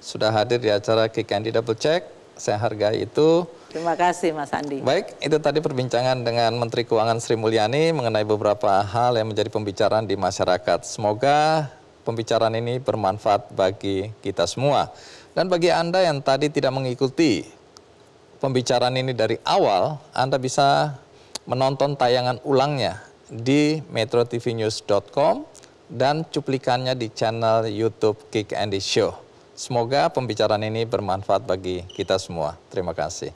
sudah hadir di acara Kikandi Double Check. Saya hargai itu. Terima kasih Mas Andi. Baik, itu tadi perbincangan dengan Menteri Keuangan Sri Mulyani mengenai beberapa hal yang menjadi pembicaraan di masyarakat. Semoga pembicaraan ini bermanfaat bagi kita semua. Dan bagi Anda yang tadi tidak mengikuti pembicaraan ini dari awal, Anda bisa menonton tayangan ulangnya di metrotvnews.com dan cuplikannya di channel YouTube Kick Andy Show. Semoga pembicaraan ini bermanfaat bagi kita semua. Terima kasih.